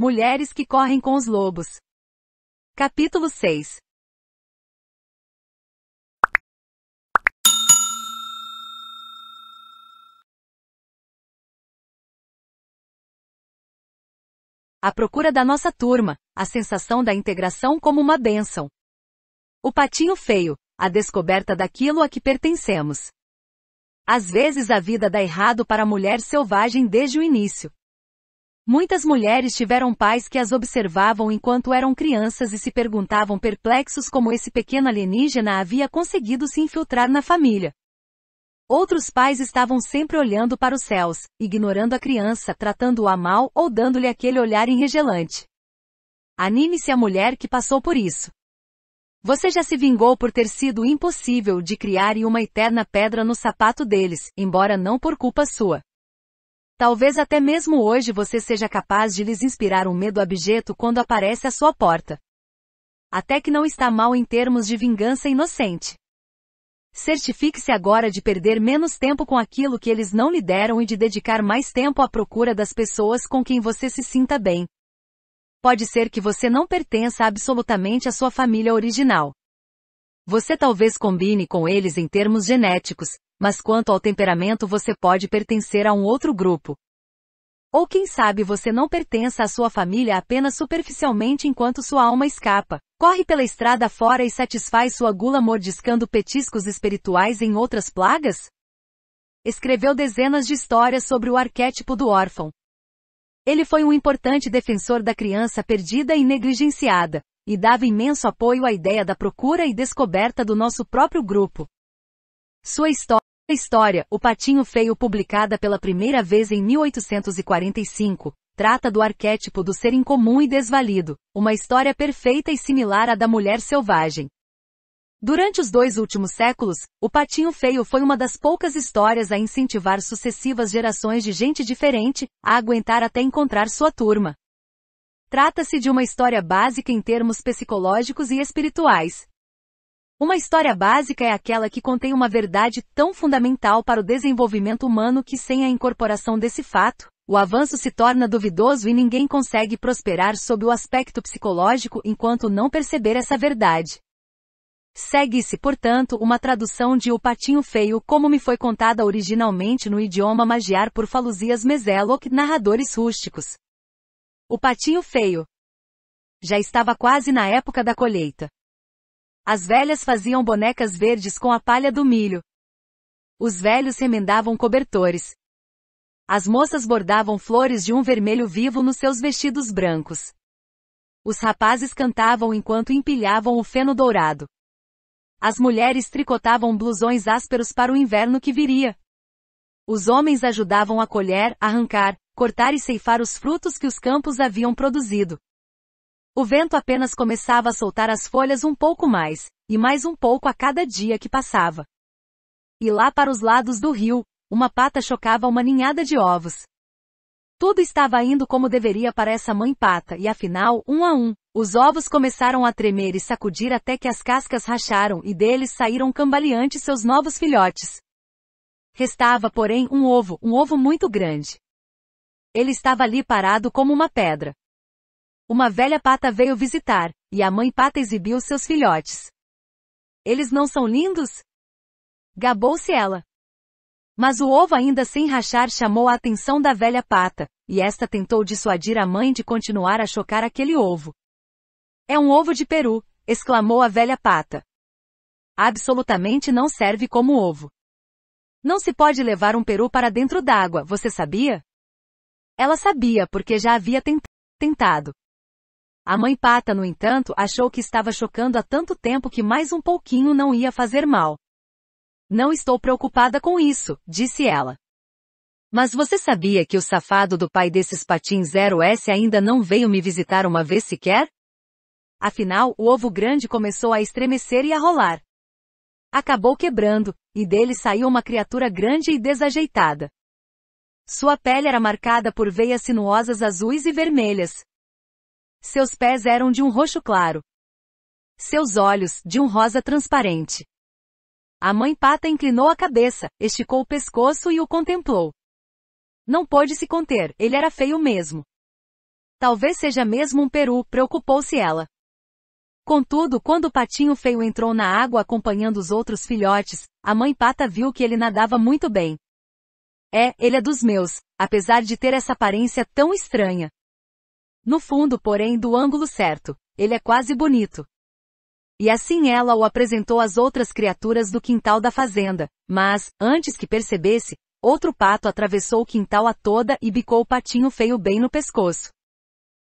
Mulheres que correm com os lobos. Capítulo 6 A procura da nossa turma, a sensação da integração como uma bênção. O patinho feio, a descoberta daquilo a que pertencemos. Às vezes a vida dá errado para a mulher selvagem desde o início. Muitas mulheres tiveram pais que as observavam enquanto eram crianças e se perguntavam perplexos como esse pequeno alienígena havia conseguido se infiltrar na família. Outros pais estavam sempre olhando para os céus, ignorando a criança, tratando-a mal ou dando-lhe aquele olhar enregelante. Anime-se a mulher que passou por isso. Você já se vingou por ter sido impossível de criar e uma eterna pedra no sapato deles, embora não por culpa sua. Talvez até mesmo hoje você seja capaz de lhes inspirar um medo abjeto quando aparece à sua porta. Até que não está mal em termos de vingança inocente. Certifique-se agora de perder menos tempo com aquilo que eles não lhe deram e de dedicar mais tempo à procura das pessoas com quem você se sinta bem. Pode ser que você não pertença absolutamente à sua família original. Você talvez combine com eles em termos genéticos, mas quanto ao temperamento você pode pertencer a um outro grupo. Ou quem sabe você não pertença à sua família apenas superficialmente enquanto sua alma escapa, corre pela estrada fora e satisfaz sua gula mordiscando petiscos espirituais em outras plagas? Escreveu dezenas de histórias sobre o arquétipo do órfão. Ele foi um importante defensor da criança perdida e negligenciada, e dava imenso apoio à ideia da procura e descoberta do nosso próprio grupo. Sua história história, O Patinho Feio, publicada pela primeira vez em 1845, trata do arquétipo do ser incomum e desvalido, uma história perfeita e similar à da mulher selvagem. Durante os dois últimos séculos, O Patinho Feio foi uma das poucas histórias a incentivar sucessivas gerações de gente diferente a aguentar até encontrar sua turma. Trata-se de uma história básica em termos psicológicos e espirituais, uma história básica é aquela que contém uma verdade tão fundamental para o desenvolvimento humano que sem a incorporação desse fato, o avanço se torna duvidoso e ninguém consegue prosperar sob o aspecto psicológico enquanto não perceber essa verdade. Segue-se, portanto, uma tradução de O Patinho Feio como me foi contada originalmente no idioma magiar por Falusias Mezelok, narradores rústicos. O Patinho Feio já estava quase na época da colheita. As velhas faziam bonecas verdes com a palha do milho. Os velhos remendavam cobertores. As moças bordavam flores de um vermelho vivo nos seus vestidos brancos. Os rapazes cantavam enquanto empilhavam o feno dourado. As mulheres tricotavam blusões ásperos para o inverno que viria. Os homens ajudavam a colher, arrancar, cortar e ceifar os frutos que os campos haviam produzido. O vento apenas começava a soltar as folhas um pouco mais, e mais um pouco a cada dia que passava. E lá para os lados do rio, uma pata chocava uma ninhada de ovos. Tudo estava indo como deveria para essa mãe pata e afinal, um a um, os ovos começaram a tremer e sacudir até que as cascas racharam e deles saíram cambaleantes seus novos filhotes. Restava, porém, um ovo, um ovo muito grande. Ele estava ali parado como uma pedra. Uma velha pata veio visitar, e a mãe pata exibiu seus filhotes. Eles não são lindos? Gabou-se ela. Mas o ovo ainda sem rachar chamou a atenção da velha pata, e esta tentou dissuadir a mãe de continuar a chocar aquele ovo. É um ovo de peru, exclamou a velha pata. Absolutamente não serve como ovo. Não se pode levar um peru para dentro d'água, você sabia? Ela sabia porque já havia tentado. A mãe pata, no entanto, achou que estava chocando há tanto tempo que mais um pouquinho não ia fazer mal. Não estou preocupada com isso, disse ela. Mas você sabia que o safado do pai desses patins 0S ainda não veio me visitar uma vez sequer? Afinal, o ovo grande começou a estremecer e a rolar. Acabou quebrando, e dele saiu uma criatura grande e desajeitada. Sua pele era marcada por veias sinuosas azuis e vermelhas. Seus pés eram de um roxo claro. Seus olhos, de um rosa transparente. A mãe pata inclinou a cabeça, esticou o pescoço e o contemplou. Não pôde se conter, ele era feio mesmo. Talvez seja mesmo um peru, preocupou-se ela. Contudo, quando o patinho feio entrou na água acompanhando os outros filhotes, a mãe pata viu que ele nadava muito bem. É, ele é dos meus, apesar de ter essa aparência tão estranha. No fundo, porém, do ângulo certo, ele é quase bonito. E assim ela o apresentou às outras criaturas do quintal da fazenda, mas, antes que percebesse, outro pato atravessou o quintal a toda e bicou o patinho feio bem no pescoço.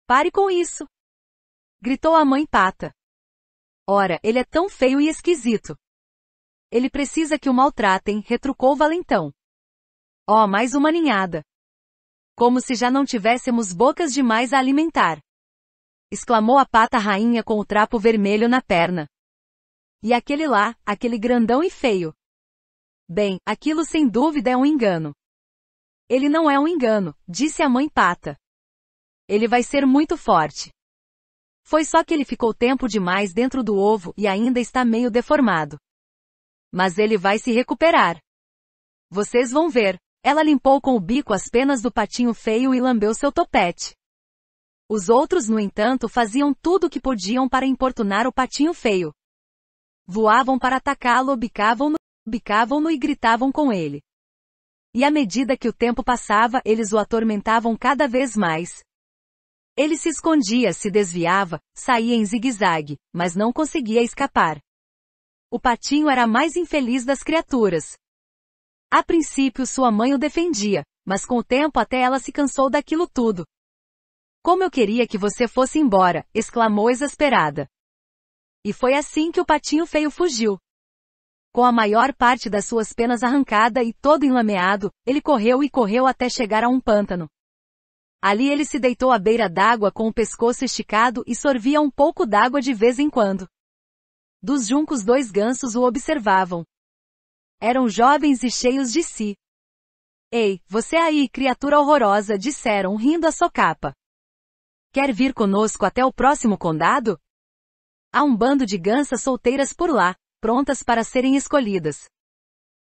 Pare com isso! gritou a mãe pata. Ora, ele é tão feio e esquisito. Ele precisa que o maltratem, retrucou o valentão. Ó, oh, mais uma ninhada como se já não tivéssemos bocas demais a alimentar. Exclamou a pata rainha com o trapo vermelho na perna. E aquele lá, aquele grandão e feio. Bem, aquilo sem dúvida é um engano. Ele não é um engano, disse a mãe pata. Ele vai ser muito forte. Foi só que ele ficou tempo demais dentro do ovo e ainda está meio deformado. Mas ele vai se recuperar. Vocês vão ver. Ela limpou com o bico as penas do patinho feio e lambeu seu topete. Os outros, no entanto, faziam tudo o que podiam para importunar o patinho feio. Voavam para atacá-lo, bicavam-no, bicavam-no e gritavam com ele. E à medida que o tempo passava, eles o atormentavam cada vez mais. Ele se escondia, se desviava, saía em zigue-zague, mas não conseguia escapar. O patinho era a mais infeliz das criaturas. A princípio sua mãe o defendia, mas com o tempo até ela se cansou daquilo tudo. Como eu queria que você fosse embora, exclamou exasperada. E foi assim que o patinho feio fugiu. Com a maior parte das suas penas arrancada e todo enlameado, ele correu e correu até chegar a um pântano. Ali ele se deitou à beira d'água com o pescoço esticado e sorvia um pouco d'água de vez em quando. Dos juncos dois gansos o observavam, eram jovens e cheios de si. Ei, você aí, criatura horrorosa, disseram rindo a socapa. Quer vir conosco até o próximo condado? Há um bando de gansas solteiras por lá, prontas para serem escolhidas.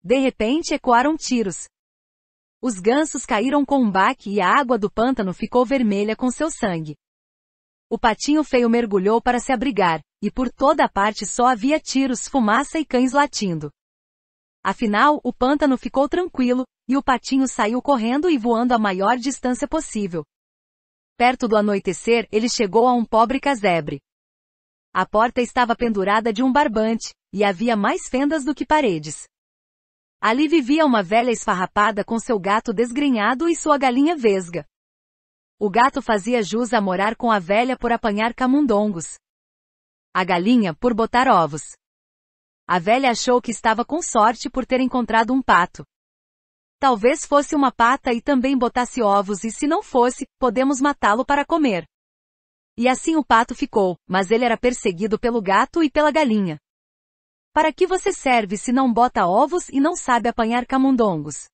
De repente ecoaram tiros. Os gansos caíram com um baque e a água do pântano ficou vermelha com seu sangue. O patinho feio mergulhou para se abrigar, e por toda a parte só havia tiros, fumaça e cães latindo. Afinal, o pântano ficou tranquilo, e o patinho saiu correndo e voando a maior distância possível. Perto do anoitecer, ele chegou a um pobre casebre. A porta estava pendurada de um barbante, e havia mais fendas do que paredes. Ali vivia uma velha esfarrapada com seu gato desgrenhado e sua galinha vesga. O gato fazia jus a morar com a velha por apanhar camundongos. A galinha por botar ovos. A velha achou que estava com sorte por ter encontrado um pato. Talvez fosse uma pata e também botasse ovos e se não fosse, podemos matá-lo para comer. E assim o pato ficou, mas ele era perseguido pelo gato e pela galinha. Para que você serve se não bota ovos e não sabe apanhar camundongos?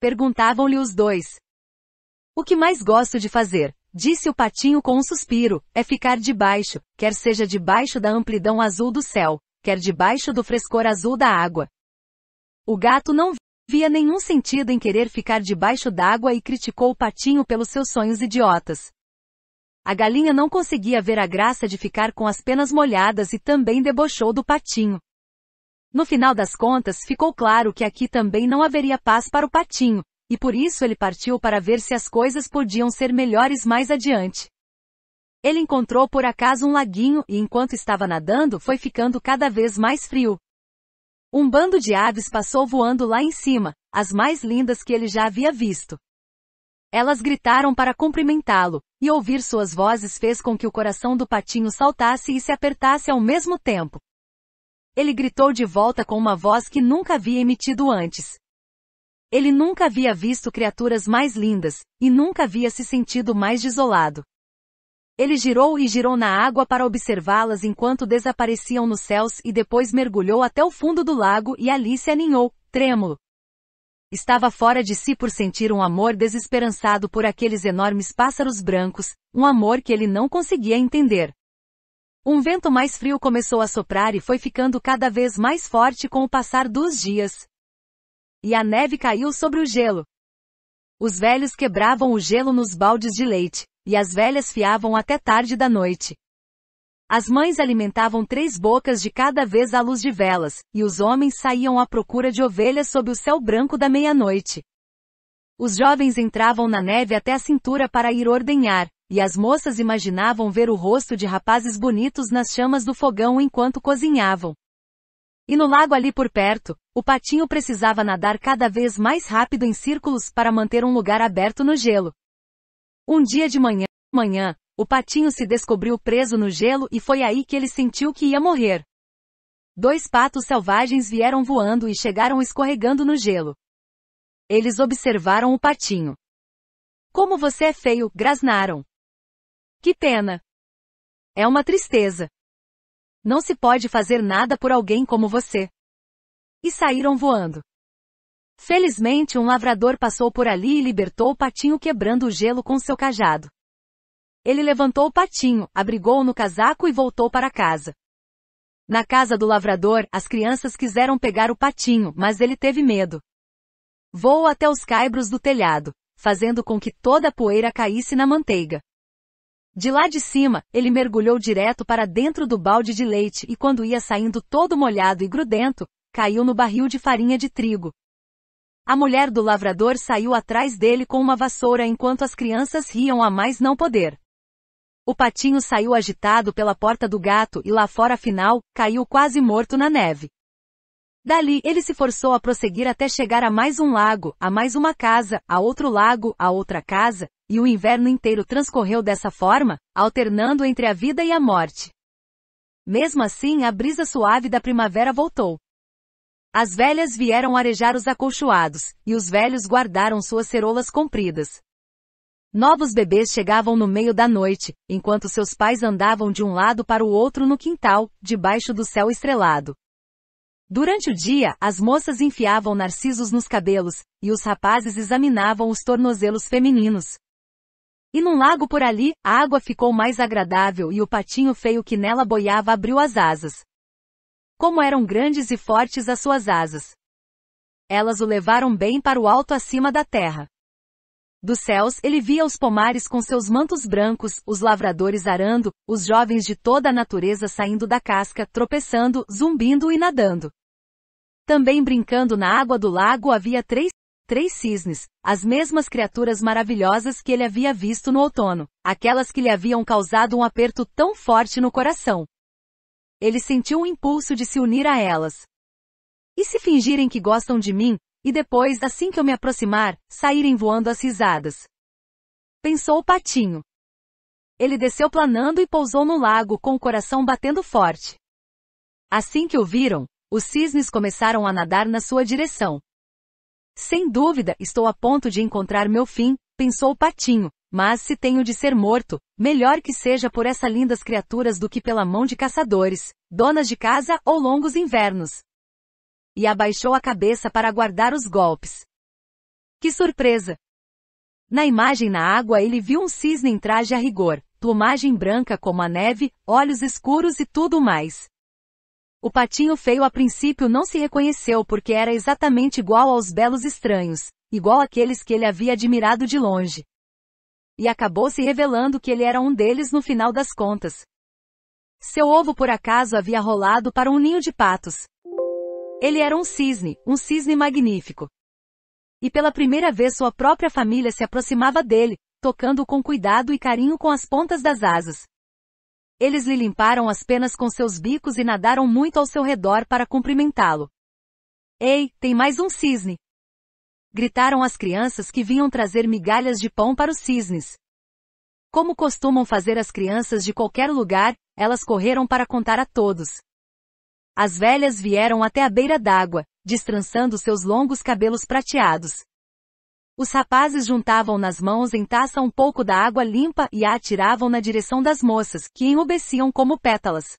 Perguntavam-lhe os dois. O que mais gosto de fazer, disse o patinho com um suspiro, é ficar debaixo, quer seja debaixo da amplidão azul do céu, quer debaixo do frescor azul da água. O gato não via nenhum sentido em querer ficar debaixo d'água e criticou o patinho pelos seus sonhos idiotas. A galinha não conseguia ver a graça de ficar com as penas molhadas e também debochou do patinho. No final das contas, ficou claro que aqui também não haveria paz para o patinho, e por isso ele partiu para ver se as coisas podiam ser melhores mais adiante. Ele encontrou por acaso um laguinho e enquanto estava nadando foi ficando cada vez mais frio. Um bando de aves passou voando lá em cima, as mais lindas que ele já havia visto. Elas gritaram para cumprimentá-lo, e ouvir suas vozes fez com que o coração do patinho saltasse e se apertasse ao mesmo tempo. Ele gritou de volta com uma voz que nunca havia emitido antes. Ele nunca havia visto criaturas mais lindas, e nunca havia se sentido mais desolado. Ele girou e girou na água para observá-las enquanto desapareciam nos céus e depois mergulhou até o fundo do lago e ali se aninhou, trêmulo. Estava fora de si por sentir um amor desesperançado por aqueles enormes pássaros brancos, um amor que ele não conseguia entender. Um vento mais frio começou a soprar e foi ficando cada vez mais forte com o passar dos dias. E a neve caiu sobre o gelo. Os velhos quebravam o gelo nos baldes de leite, e as velhas fiavam até tarde da noite. As mães alimentavam três bocas de cada vez à luz de velas, e os homens saíam à procura de ovelhas sob o céu branco da meia-noite. Os jovens entravam na neve até a cintura para ir ordenhar, e as moças imaginavam ver o rosto de rapazes bonitos nas chamas do fogão enquanto cozinhavam. E no lago ali por perto, o patinho precisava nadar cada vez mais rápido em círculos para manter um lugar aberto no gelo, um dia de manhã, manhã, o patinho se descobriu preso no gelo e foi aí que ele sentiu que ia morrer. Dois patos selvagens vieram voando e chegaram escorregando no gelo. Eles observaram o patinho. Como você é feio, grasnaram. Que pena. É uma tristeza. Não se pode fazer nada por alguém como você. E saíram voando. Felizmente um lavrador passou por ali e libertou o patinho quebrando o gelo com seu cajado. Ele levantou o patinho, abrigou-o no casaco e voltou para casa. Na casa do lavrador, as crianças quiseram pegar o patinho, mas ele teve medo. Voou até os caibros do telhado, fazendo com que toda a poeira caísse na manteiga. De lá de cima, ele mergulhou direto para dentro do balde de leite e quando ia saindo todo molhado e grudento, caiu no barril de farinha de trigo, a mulher do lavrador saiu atrás dele com uma vassoura enquanto as crianças riam a mais não poder. O patinho saiu agitado pela porta do gato e lá fora afinal, caiu quase morto na neve. Dali, ele se forçou a prosseguir até chegar a mais um lago, a mais uma casa, a outro lago, a outra casa, e o inverno inteiro transcorreu dessa forma, alternando entre a vida e a morte. Mesmo assim, a brisa suave da primavera voltou. As velhas vieram arejar os acolchoados, e os velhos guardaram suas cerolas compridas. Novos bebês chegavam no meio da noite, enquanto seus pais andavam de um lado para o outro no quintal, debaixo do céu estrelado. Durante o dia, as moças enfiavam narcisos nos cabelos, e os rapazes examinavam os tornozelos femininos. E num lago por ali, a água ficou mais agradável e o patinho feio que nela boiava abriu as asas. Como eram grandes e fortes as suas asas! Elas o levaram bem para o alto acima da terra. Dos céus ele via os pomares com seus mantos brancos, os lavradores arando, os jovens de toda a natureza saindo da casca, tropeçando, zumbindo e nadando. Também brincando na água do lago havia três, três cisnes, as mesmas criaturas maravilhosas que ele havia visto no outono, aquelas que lhe haviam causado um aperto tão forte no coração. Ele sentiu um impulso de se unir a elas. E se fingirem que gostam de mim, e depois, assim que eu me aproximar, saírem voando as risadas? Pensou o patinho. Ele desceu planando e pousou no lago com o coração batendo forte. Assim que o viram, os cisnes começaram a nadar na sua direção. Sem dúvida, estou a ponto de encontrar meu fim, pensou o patinho, mas se tenho de ser morto, melhor que seja por essas lindas criaturas do que pela mão de caçadores, donas de casa ou longos invernos. E abaixou a cabeça para aguardar os golpes. Que surpresa! Na imagem na água ele viu um cisne em traje a rigor, plumagem branca como a neve, olhos escuros e tudo mais. O patinho feio a princípio não se reconheceu porque era exatamente igual aos belos estranhos, igual àqueles que ele havia admirado de longe e acabou se revelando que ele era um deles no final das contas. Seu ovo por acaso havia rolado para um ninho de patos. Ele era um cisne, um cisne magnífico. E pela primeira vez sua própria família se aproximava dele, tocando-o com cuidado e carinho com as pontas das asas. Eles lhe limparam as penas com seus bicos e nadaram muito ao seu redor para cumprimentá-lo. Ei, tem mais um cisne! gritaram as crianças que vinham trazer migalhas de pão para os cisnes. Como costumam fazer as crianças de qualquer lugar, elas correram para contar a todos. As velhas vieram até a beira d'água, destrançando seus longos cabelos prateados. Os rapazes juntavam nas mãos em taça um pouco da água limpa e a atiravam na direção das moças, que enrubesciam como pétalas.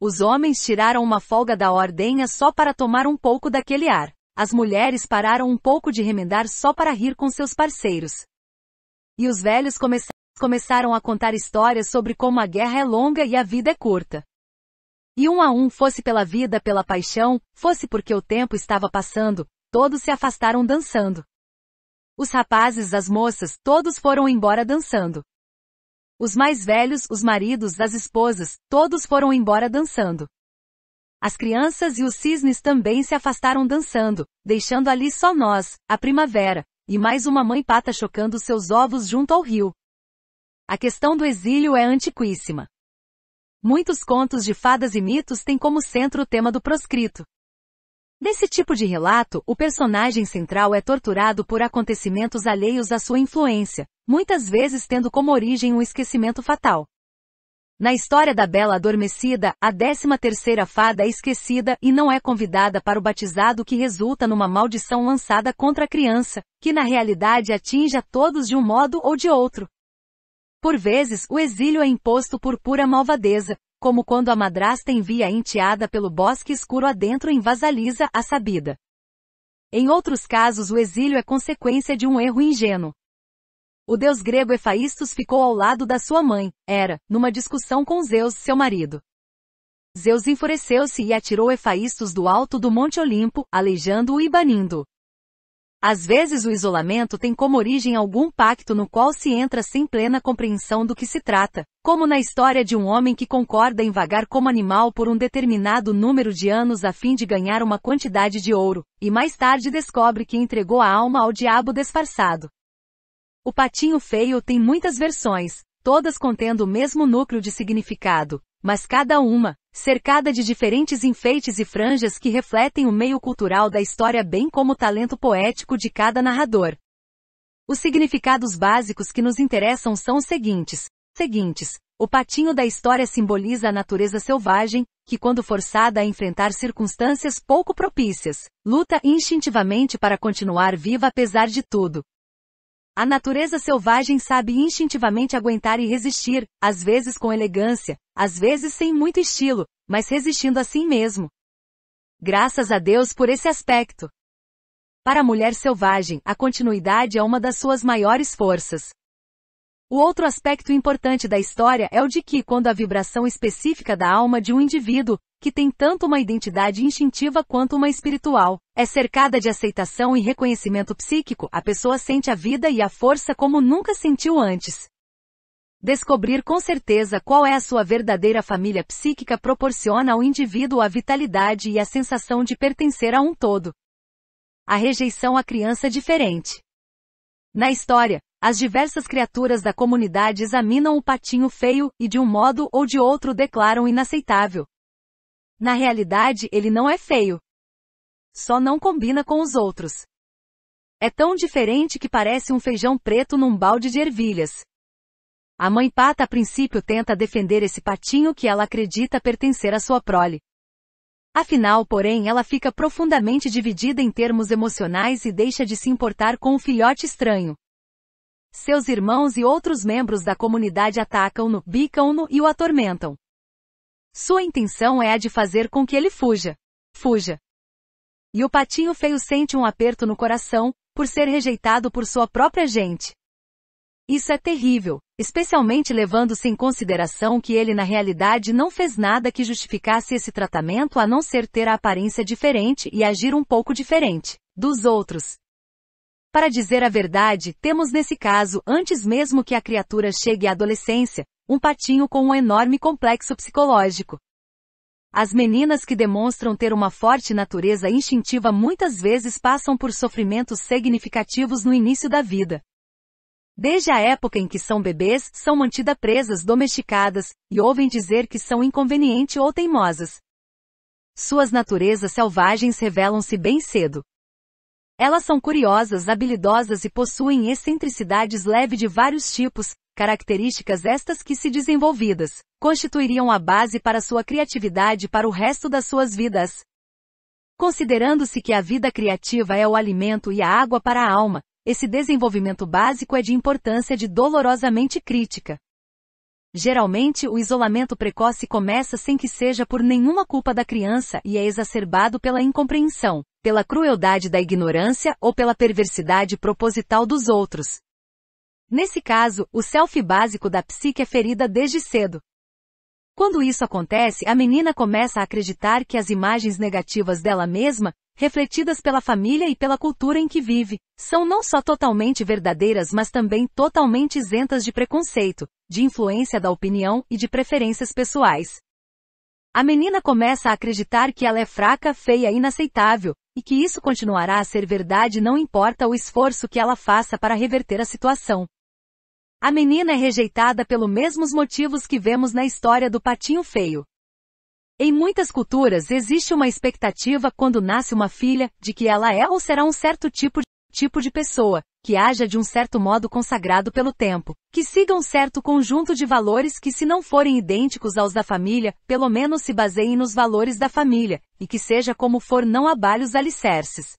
Os homens tiraram uma folga da ordenha só para tomar um pouco daquele ar. As mulheres pararam um pouco de remendar só para rir com seus parceiros. E os velhos come começaram a contar histórias sobre como a guerra é longa e a vida é curta. E um a um, fosse pela vida, pela paixão, fosse porque o tempo estava passando, todos se afastaram dançando. Os rapazes, as moças, todos foram embora dançando. Os mais velhos, os maridos, as esposas, todos foram embora dançando. As crianças e os cisnes também se afastaram dançando, deixando ali só nós, a primavera, e mais uma mãe pata chocando seus ovos junto ao rio. A questão do exílio é antiquíssima. Muitos contos de fadas e mitos têm como centro o tema do proscrito. Nesse tipo de relato, o personagem central é torturado por acontecimentos alheios à sua influência, muitas vezes tendo como origem um esquecimento fatal. Na história da Bela Adormecida, a décima terceira fada é esquecida e não é convidada para o batizado que resulta numa maldição lançada contra a criança, que na realidade atinge a todos de um modo ou de outro. Por vezes, o exílio é imposto por pura malvadeza, como quando a madrasta envia a enteada pelo bosque escuro adentro e invasaliza a sabida. Em outros casos o exílio é consequência de um erro ingênuo. O deus grego Hefaístos ficou ao lado da sua mãe, Hera, numa discussão com Zeus, seu marido. Zeus enfureceu-se e atirou Hefaístos do alto do Monte Olimpo, aleijando-o e banindo-o. Às vezes o isolamento tem como origem algum pacto no qual se entra sem plena compreensão do que se trata, como na história de um homem que concorda em vagar como animal por um determinado número de anos a fim de ganhar uma quantidade de ouro, e mais tarde descobre que entregou a alma ao diabo disfarçado. O patinho feio tem muitas versões, todas contendo o mesmo núcleo de significado, mas cada uma, cercada de diferentes enfeites e franjas que refletem o meio cultural da história bem como o talento poético de cada narrador. Os significados básicos que nos interessam são os seguintes. Seguintes. O patinho da história simboliza a natureza selvagem, que quando forçada a enfrentar circunstâncias pouco propícias, luta instintivamente para continuar viva apesar de tudo, a natureza selvagem sabe instintivamente aguentar e resistir, às vezes com elegância, às vezes sem muito estilo, mas resistindo a si mesmo. Graças a Deus por esse aspecto. Para a mulher selvagem, a continuidade é uma das suas maiores forças. O outro aspecto importante da história é o de que, quando a vibração específica da alma de um indivíduo, que tem tanto uma identidade instintiva quanto uma espiritual, é cercada de aceitação e reconhecimento psíquico, a pessoa sente a vida e a força como nunca sentiu antes. Descobrir com certeza qual é a sua verdadeira família psíquica proporciona ao indivíduo a vitalidade e a sensação de pertencer a um todo. A rejeição à criança diferente. Na história, as diversas criaturas da comunidade examinam o patinho feio, e de um modo ou de outro declaram inaceitável. Na realidade, ele não é feio. Só não combina com os outros. É tão diferente que parece um feijão preto num balde de ervilhas. A mãe pata a princípio tenta defender esse patinho que ela acredita pertencer à sua prole. Afinal, porém, ela fica profundamente dividida em termos emocionais e deixa de se importar com o filhote estranho. Seus irmãos e outros membros da comunidade atacam-no, bicam-no e o atormentam. Sua intenção é a de fazer com que ele fuja. Fuja. E o patinho feio sente um aperto no coração, por ser rejeitado por sua própria gente. Isso é terrível, especialmente levando-se em consideração que ele na realidade não fez nada que justificasse esse tratamento a não ser ter a aparência diferente e agir um pouco diferente dos outros. Para dizer a verdade, temos nesse caso, antes mesmo que a criatura chegue à adolescência, um patinho com um enorme complexo psicológico. As meninas que demonstram ter uma forte natureza instintiva muitas vezes passam por sofrimentos significativos no início da vida. Desde a época em que são bebês, são mantidas presas domesticadas, e ouvem dizer que são inconvenientes ou teimosas. Suas naturezas selvagens revelam-se bem cedo. Elas são curiosas, habilidosas e possuem excentricidades leve de vários tipos, características estas que, se desenvolvidas, constituiriam a base para sua criatividade para o resto das suas vidas. Considerando-se que a vida criativa é o alimento e a água para a alma, esse desenvolvimento básico é de importância de dolorosamente crítica. Geralmente, o isolamento precoce começa sem que seja por nenhuma culpa da criança e é exacerbado pela incompreensão, pela crueldade da ignorância ou pela perversidade proposital dos outros. Nesse caso, o self básico da psique é ferida desde cedo. Quando isso acontece, a menina começa a acreditar que as imagens negativas dela mesma, refletidas pela família e pela cultura em que vive, são não só totalmente verdadeiras, mas também totalmente isentas de preconceito, de influência da opinião e de preferências pessoais. A menina começa a acreditar que ela é fraca, feia e inaceitável, e que isso continuará a ser verdade não importa o esforço que ela faça para reverter a situação. A menina é rejeitada pelos mesmos motivos que vemos na história do patinho feio. Em muitas culturas existe uma expectativa quando nasce uma filha, de que ela é ou será um certo tipo de, tipo de pessoa, que haja de um certo modo consagrado pelo tempo, que siga um certo conjunto de valores que se não forem idênticos aos da família, pelo menos se baseiem nos valores da família, e que seja como for não abale os alicerces.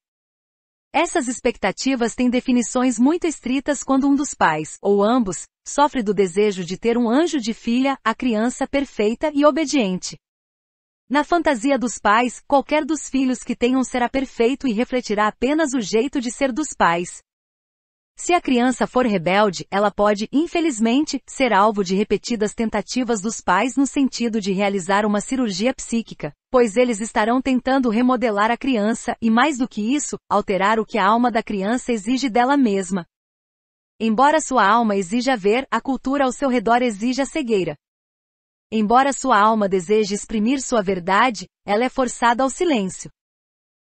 Essas expectativas têm definições muito estritas quando um dos pais, ou ambos, sofre do desejo de ter um anjo de filha, a criança perfeita e obediente. Na fantasia dos pais, qualquer dos filhos que tenham será perfeito e refletirá apenas o jeito de ser dos pais. Se a criança for rebelde, ela pode, infelizmente, ser alvo de repetidas tentativas dos pais no sentido de realizar uma cirurgia psíquica, pois eles estarão tentando remodelar a criança e, mais do que isso, alterar o que a alma da criança exige dela mesma. Embora sua alma exija ver, a cultura ao seu redor exige a cegueira. Embora sua alma deseje exprimir sua verdade, ela é forçada ao silêncio.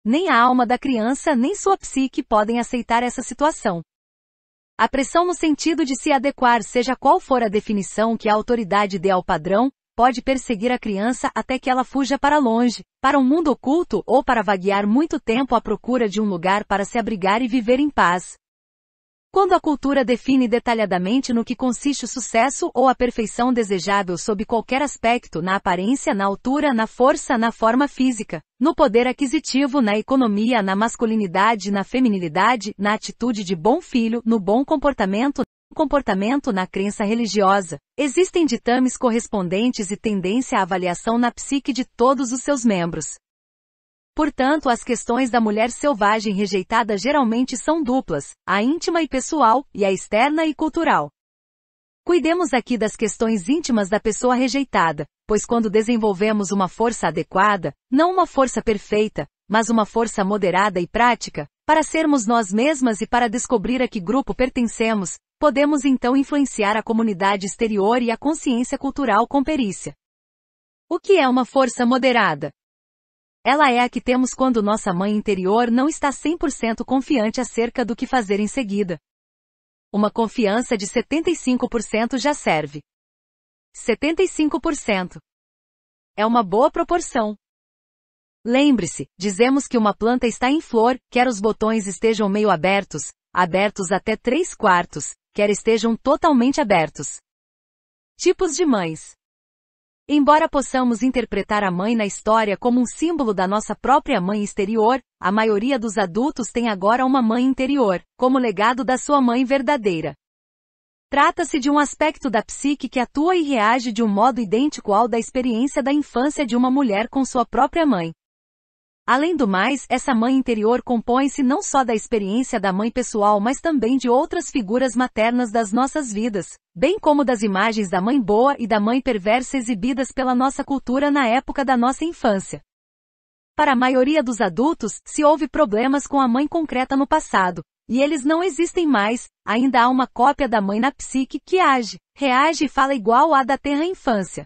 Nem a alma da criança nem sua psique podem aceitar essa situação. A pressão no sentido de se adequar, seja qual for a definição que a autoridade dê ao padrão, pode perseguir a criança até que ela fuja para longe, para um mundo oculto ou para vaguear muito tempo à procura de um lugar para se abrigar e viver em paz. Quando a cultura define detalhadamente no que consiste o sucesso ou a perfeição desejável sob qualquer aspecto, na aparência, na altura, na força, na forma física, no poder aquisitivo, na economia, na masculinidade, na feminilidade, na atitude de bom filho, no bom comportamento, comportamento na crença religiosa, existem ditames correspondentes e tendência à avaliação na psique de todos os seus membros. Portanto, as questões da mulher selvagem rejeitada geralmente são duplas, a íntima e pessoal, e a externa e cultural. Cuidemos aqui das questões íntimas da pessoa rejeitada, pois quando desenvolvemos uma força adequada, não uma força perfeita, mas uma força moderada e prática, para sermos nós mesmas e para descobrir a que grupo pertencemos, podemos então influenciar a comunidade exterior e a consciência cultural com perícia. O que é uma força moderada? Ela é a que temos quando nossa mãe interior não está 100% confiante acerca do que fazer em seguida. Uma confiança de 75% já serve. 75%. É uma boa proporção. Lembre-se, dizemos que uma planta está em flor, quer os botões estejam meio abertos, abertos até 3 quartos, quer estejam totalmente abertos. Tipos de mães. Embora possamos interpretar a mãe na história como um símbolo da nossa própria mãe exterior, a maioria dos adultos tem agora uma mãe interior, como legado da sua mãe verdadeira. Trata-se de um aspecto da psique que atua e reage de um modo idêntico ao da experiência da infância de uma mulher com sua própria mãe, Além do mais, essa mãe interior compõe-se não só da experiência da mãe pessoal, mas também de outras figuras maternas das nossas vidas, bem como das imagens da mãe boa e da mãe perversa exibidas pela nossa cultura na época da nossa infância. Para a maioria dos adultos, se houve problemas com a mãe concreta no passado, e eles não existem mais, ainda há uma cópia da mãe na psique que age, reage e fala igual à da terra infância.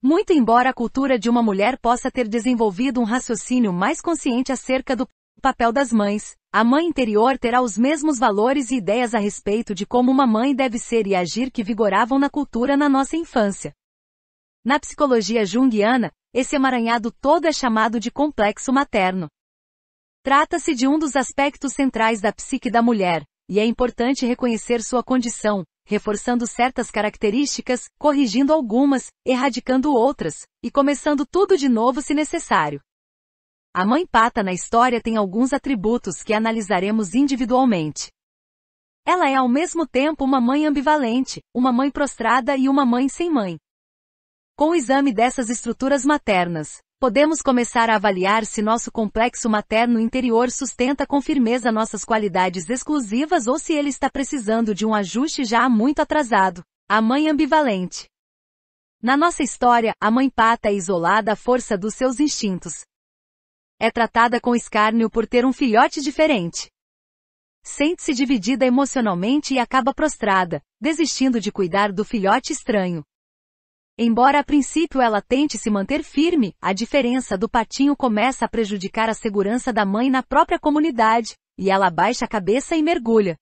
Muito embora a cultura de uma mulher possa ter desenvolvido um raciocínio mais consciente acerca do papel das mães, a mãe interior terá os mesmos valores e ideias a respeito de como uma mãe deve ser e agir que vigoravam na cultura na nossa infância. Na psicologia junguiana, esse emaranhado todo é chamado de complexo materno. Trata-se de um dos aspectos centrais da psique da mulher, e é importante reconhecer sua condição, reforçando certas características, corrigindo algumas, erradicando outras, e começando tudo de novo se necessário. A mãe pata na história tem alguns atributos que analisaremos individualmente. Ela é ao mesmo tempo uma mãe ambivalente, uma mãe prostrada e uma mãe sem mãe. Com o exame dessas estruturas maternas, podemos começar a avaliar se nosso complexo materno interior sustenta com firmeza nossas qualidades exclusivas ou se ele está precisando de um ajuste já há muito atrasado. A mãe ambivalente. Na nossa história, a mãe pata é isolada à força dos seus instintos. É tratada com escárnio por ter um filhote diferente. Sente-se dividida emocionalmente e acaba prostrada, desistindo de cuidar do filhote estranho, Embora a princípio ela tente se manter firme, a diferença do patinho começa a prejudicar a segurança da mãe na própria comunidade, e ela baixa a cabeça e mergulha.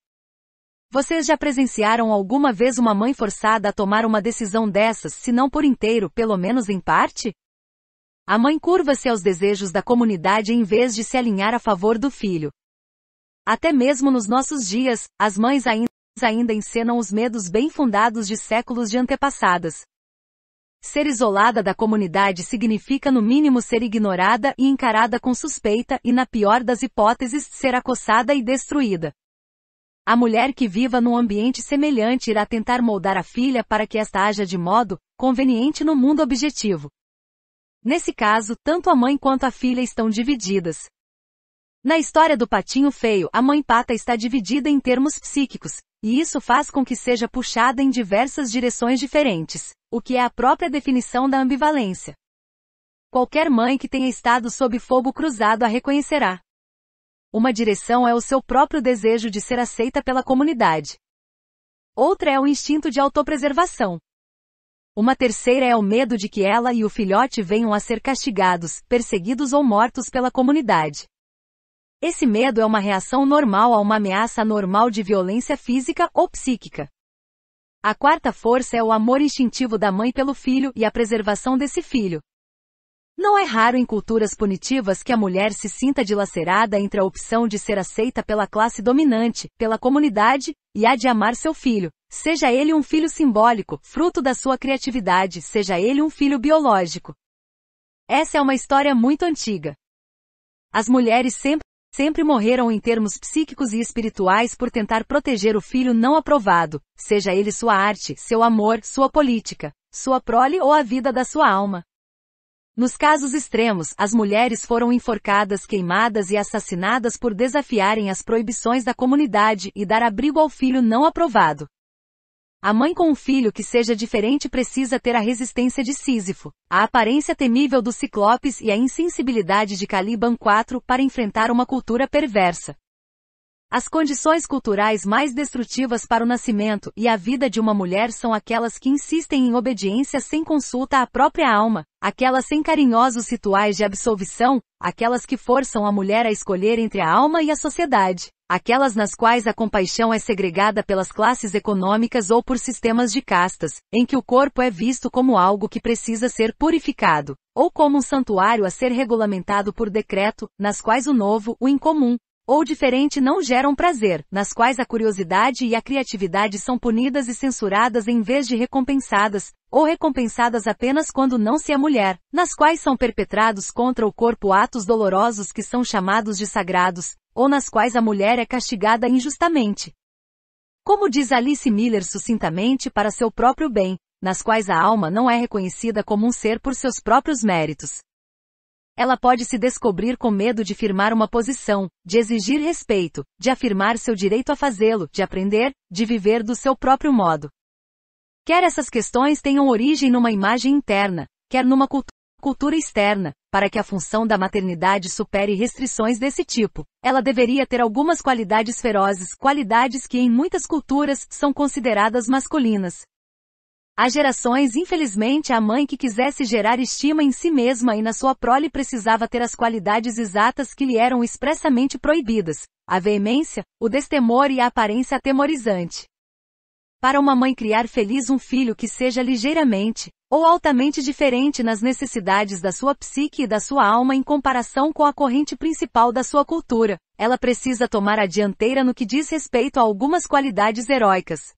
Vocês já presenciaram alguma vez uma mãe forçada a tomar uma decisão dessas, se não por inteiro, pelo menos em parte? A mãe curva-se aos desejos da comunidade em vez de se alinhar a favor do filho. Até mesmo nos nossos dias, as mães ainda, ainda encenam os medos bem fundados de séculos de antepassadas. Ser isolada da comunidade significa no mínimo ser ignorada e encarada com suspeita e na pior das hipóteses ser acossada e destruída. A mulher que viva num ambiente semelhante irá tentar moldar a filha para que esta haja de modo conveniente no mundo objetivo. Nesse caso, tanto a mãe quanto a filha estão divididas. Na história do patinho feio, a mãe pata está dividida em termos psíquicos, e isso faz com que seja puxada em diversas direções diferentes, o que é a própria definição da ambivalência. Qualquer mãe que tenha estado sob fogo cruzado a reconhecerá. Uma direção é o seu próprio desejo de ser aceita pela comunidade. Outra é o instinto de autopreservação. Uma terceira é o medo de que ela e o filhote venham a ser castigados, perseguidos ou mortos pela comunidade. Esse medo é uma reação normal a uma ameaça normal de violência física ou psíquica. A quarta força é o amor instintivo da mãe pelo filho e a preservação desse filho. Não é raro em culturas punitivas que a mulher se sinta dilacerada entre a opção de ser aceita pela classe dominante, pela comunidade, e a de amar seu filho, seja ele um filho simbólico, fruto da sua criatividade, seja ele um filho biológico. Essa é uma história muito antiga. As mulheres sempre sempre morreram em termos psíquicos e espirituais por tentar proteger o filho não aprovado, seja ele sua arte, seu amor, sua política, sua prole ou a vida da sua alma. Nos casos extremos, as mulheres foram enforcadas, queimadas e assassinadas por desafiarem as proibições da comunidade e dar abrigo ao filho não aprovado, a mãe com um filho que seja diferente precisa ter a resistência de Sísifo, a aparência temível do Ciclopes e a insensibilidade de Caliban 4 para enfrentar uma cultura perversa. As condições culturais mais destrutivas para o nascimento e a vida de uma mulher são aquelas que insistem em obediência sem consulta à própria alma, aquelas sem carinhosos rituais de absolvição, aquelas que forçam a mulher a escolher entre a alma e a sociedade, aquelas nas quais a compaixão é segregada pelas classes econômicas ou por sistemas de castas, em que o corpo é visto como algo que precisa ser purificado, ou como um santuário a ser regulamentado por decreto, nas quais o novo, o incomum, ou diferente não geram prazer, nas quais a curiosidade e a criatividade são punidas e censuradas em vez de recompensadas, ou recompensadas apenas quando não se é mulher, nas quais são perpetrados contra o corpo atos dolorosos que são chamados de sagrados, ou nas quais a mulher é castigada injustamente. Como diz Alice Miller sucintamente para seu próprio bem, nas quais a alma não é reconhecida como um ser por seus próprios méritos, ela pode se descobrir com medo de firmar uma posição, de exigir respeito, de afirmar seu direito a fazê-lo, de aprender, de viver do seu próprio modo. Quer essas questões tenham origem numa imagem interna, quer numa cultura cultura externa, para que a função da maternidade supere restrições desse tipo. Ela deveria ter algumas qualidades ferozes, qualidades que em muitas culturas são consideradas masculinas, Há gerações, infelizmente, a mãe que quisesse gerar estima em si mesma e na sua prole precisava ter as qualidades exatas que lhe eram expressamente proibidas, a veemência, o destemor e a aparência atemorizante. Para uma mãe criar feliz um filho que seja ligeiramente, ou altamente diferente nas necessidades da sua psique e da sua alma em comparação com a corrente principal da sua cultura, ela precisa tomar a dianteira no que diz respeito a algumas qualidades heróicas,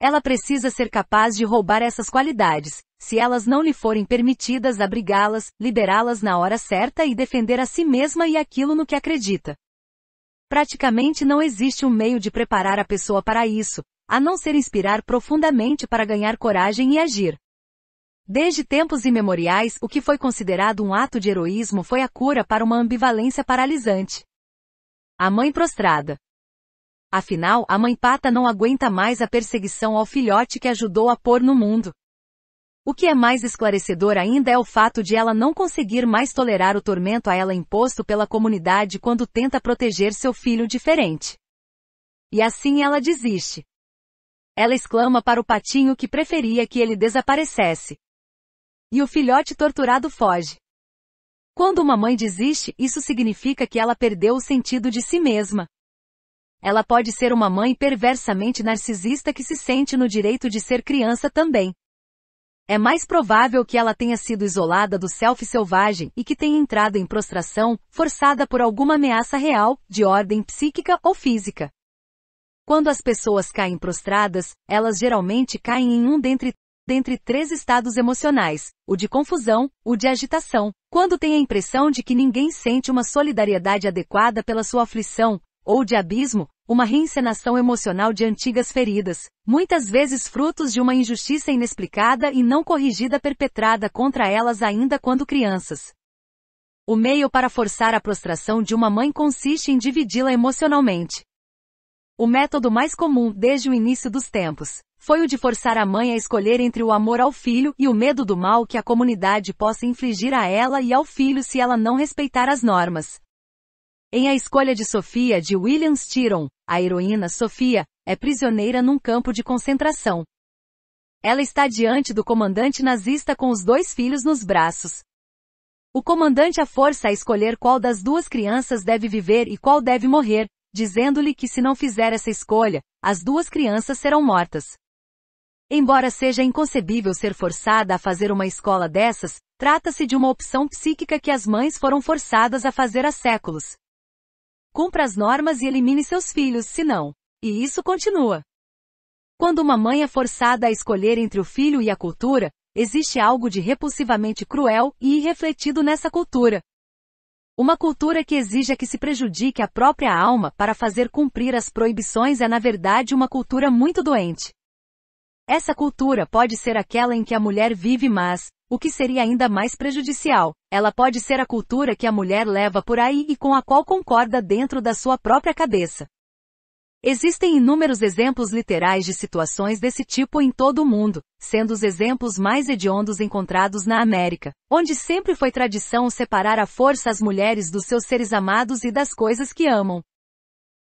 ela precisa ser capaz de roubar essas qualidades, se elas não lhe forem permitidas abrigá-las, liberá las na hora certa e defender a si mesma e aquilo no que acredita. Praticamente não existe um meio de preparar a pessoa para isso, a não ser inspirar profundamente para ganhar coragem e agir. Desde tempos imemoriais, o que foi considerado um ato de heroísmo foi a cura para uma ambivalência paralisante. A mãe prostrada. Afinal, a mãe pata não aguenta mais a perseguição ao filhote que ajudou a pôr no mundo. O que é mais esclarecedor ainda é o fato de ela não conseguir mais tolerar o tormento a ela imposto pela comunidade quando tenta proteger seu filho diferente. E assim ela desiste. Ela exclama para o patinho que preferia que ele desaparecesse. E o filhote torturado foge. Quando uma mãe desiste, isso significa que ela perdeu o sentido de si mesma. Ela pode ser uma mãe perversamente narcisista que se sente no direito de ser criança também. É mais provável que ela tenha sido isolada do self selvagem e que tenha entrado em prostração, forçada por alguma ameaça real, de ordem psíquica ou física. Quando as pessoas caem prostradas, elas geralmente caem em um dentre, dentre três estados emocionais: o de confusão, o de agitação, quando tem a impressão de que ninguém sente uma solidariedade adequada pela sua aflição, ou de abismo, uma reencenação emocional de antigas feridas, muitas vezes frutos de uma injustiça inexplicada e não corrigida perpetrada contra elas ainda quando crianças. O meio para forçar a prostração de uma mãe consiste em dividi-la emocionalmente. O método mais comum desde o início dos tempos foi o de forçar a mãe a escolher entre o amor ao filho e o medo do mal que a comunidade possa infligir a ela e ao filho se ela não respeitar as normas. Em A Escolha de Sofia de William Styron, a heroína Sofia é prisioneira num campo de concentração. Ela está diante do comandante nazista com os dois filhos nos braços. O comandante a força a escolher qual das duas crianças deve viver e qual deve morrer, dizendo-lhe que se não fizer essa escolha, as duas crianças serão mortas. Embora seja inconcebível ser forçada a fazer uma escola dessas, trata-se de uma opção psíquica que as mães foram forçadas a fazer há séculos. Cumpra as normas e elimine seus filhos, se não. E isso continua. Quando uma mãe é forçada a escolher entre o filho e a cultura, existe algo de repulsivamente cruel e irrefletido nessa cultura. Uma cultura que exija que se prejudique a própria alma para fazer cumprir as proibições é, na verdade, uma cultura muito doente. Essa cultura pode ser aquela em que a mulher vive, mas, o que seria ainda mais prejudicial, ela pode ser a cultura que a mulher leva por aí e com a qual concorda dentro da sua própria cabeça. Existem inúmeros exemplos literais de situações desse tipo em todo o mundo, sendo os exemplos mais hediondos encontrados na América, onde sempre foi tradição separar à força as mulheres dos seus seres amados e das coisas que amam.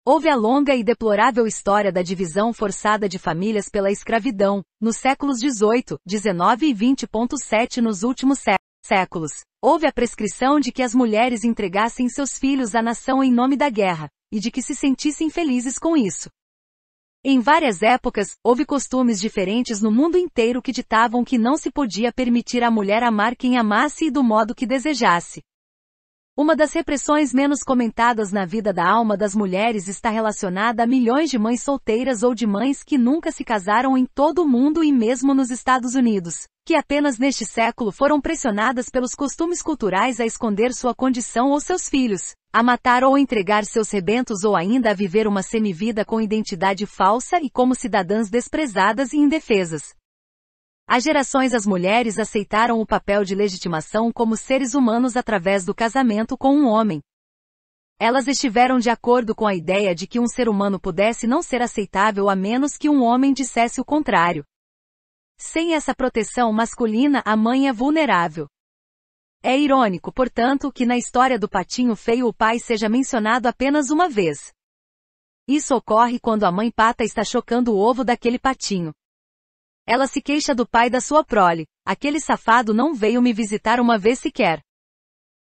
Houve a longa e deplorável história da divisão forçada de famílias pela escravidão, nos séculos 18, 19 e 20.7 nos últimos sé séculos. Houve a prescrição de que as mulheres entregassem seus filhos à nação em nome da guerra, e de que se sentissem felizes com isso. Em várias épocas, houve costumes diferentes no mundo inteiro que ditavam que não se podia permitir à mulher amar quem amasse e do modo que desejasse, uma das repressões menos comentadas na vida da alma das mulheres está relacionada a milhões de mães solteiras ou de mães que nunca se casaram em todo o mundo e mesmo nos Estados Unidos, que apenas neste século foram pressionadas pelos costumes culturais a esconder sua condição ou seus filhos, a matar ou entregar seus rebentos ou ainda a viver uma semivida com identidade falsa e como cidadãs desprezadas e indefesas. Há gerações as mulheres aceitaram o papel de legitimação como seres humanos através do casamento com um homem. Elas estiveram de acordo com a ideia de que um ser humano pudesse não ser aceitável a menos que um homem dissesse o contrário. Sem essa proteção masculina, a mãe é vulnerável. É irônico, portanto, que na história do patinho feio o pai seja mencionado apenas uma vez. Isso ocorre quando a mãe pata está chocando o ovo daquele patinho. Ela se queixa do pai da sua prole. Aquele safado não veio me visitar uma vez sequer.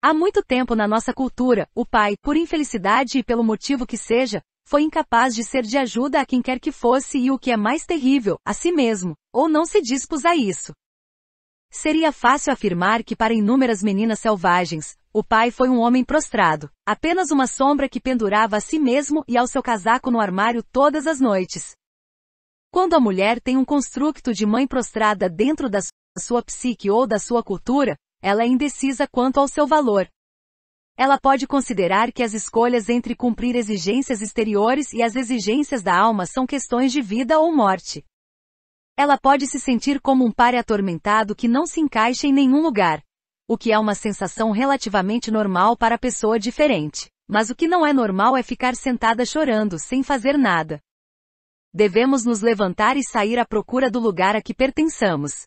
Há muito tempo na nossa cultura, o pai, por infelicidade e pelo motivo que seja, foi incapaz de ser de ajuda a quem quer que fosse e o que é mais terrível, a si mesmo, ou não se dispus a isso. Seria fácil afirmar que para inúmeras meninas selvagens, o pai foi um homem prostrado, apenas uma sombra que pendurava a si mesmo e ao seu casaco no armário todas as noites, quando a mulher tem um construto de mãe prostrada dentro da sua psique ou da sua cultura, ela é indecisa quanto ao seu valor. Ela pode considerar que as escolhas entre cumprir exigências exteriores e as exigências da alma são questões de vida ou morte. Ela pode se sentir como um pare atormentado que não se encaixa em nenhum lugar, o que é uma sensação relativamente normal para a pessoa diferente. Mas o que não é normal é ficar sentada chorando sem fazer nada devemos nos levantar e sair à procura do lugar a que pertençamos.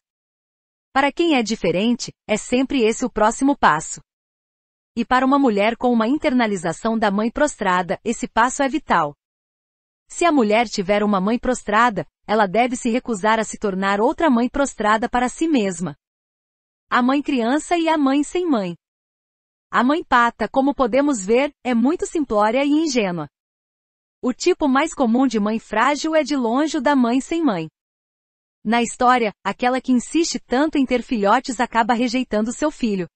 Para quem é diferente, é sempre esse o próximo passo. E para uma mulher com uma internalização da mãe prostrada, esse passo é vital. Se a mulher tiver uma mãe prostrada, ela deve se recusar a se tornar outra mãe prostrada para si mesma. A mãe criança e a mãe sem mãe. A mãe pata, como podemos ver, é muito simplória e ingênua. O tipo mais comum de mãe frágil é de longe o da mãe sem mãe. Na história, aquela que insiste tanto em ter filhotes acaba rejeitando seu filho.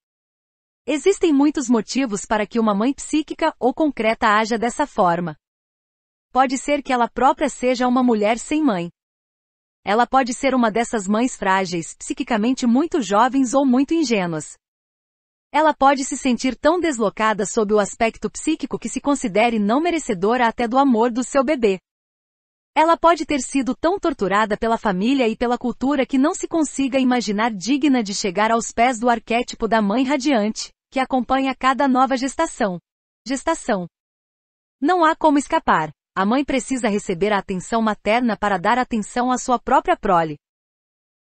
Existem muitos motivos para que uma mãe psíquica ou concreta haja dessa forma. Pode ser que ela própria seja uma mulher sem mãe. Ela pode ser uma dessas mães frágeis, psiquicamente muito jovens ou muito ingênuas. Ela pode se sentir tão deslocada sob o aspecto psíquico que se considere não merecedora até do amor do seu bebê. Ela pode ter sido tão torturada pela família e pela cultura que não se consiga imaginar digna de chegar aos pés do arquétipo da mãe radiante, que acompanha cada nova gestação. Gestação. Não há como escapar. A mãe precisa receber a atenção materna para dar atenção à sua própria prole,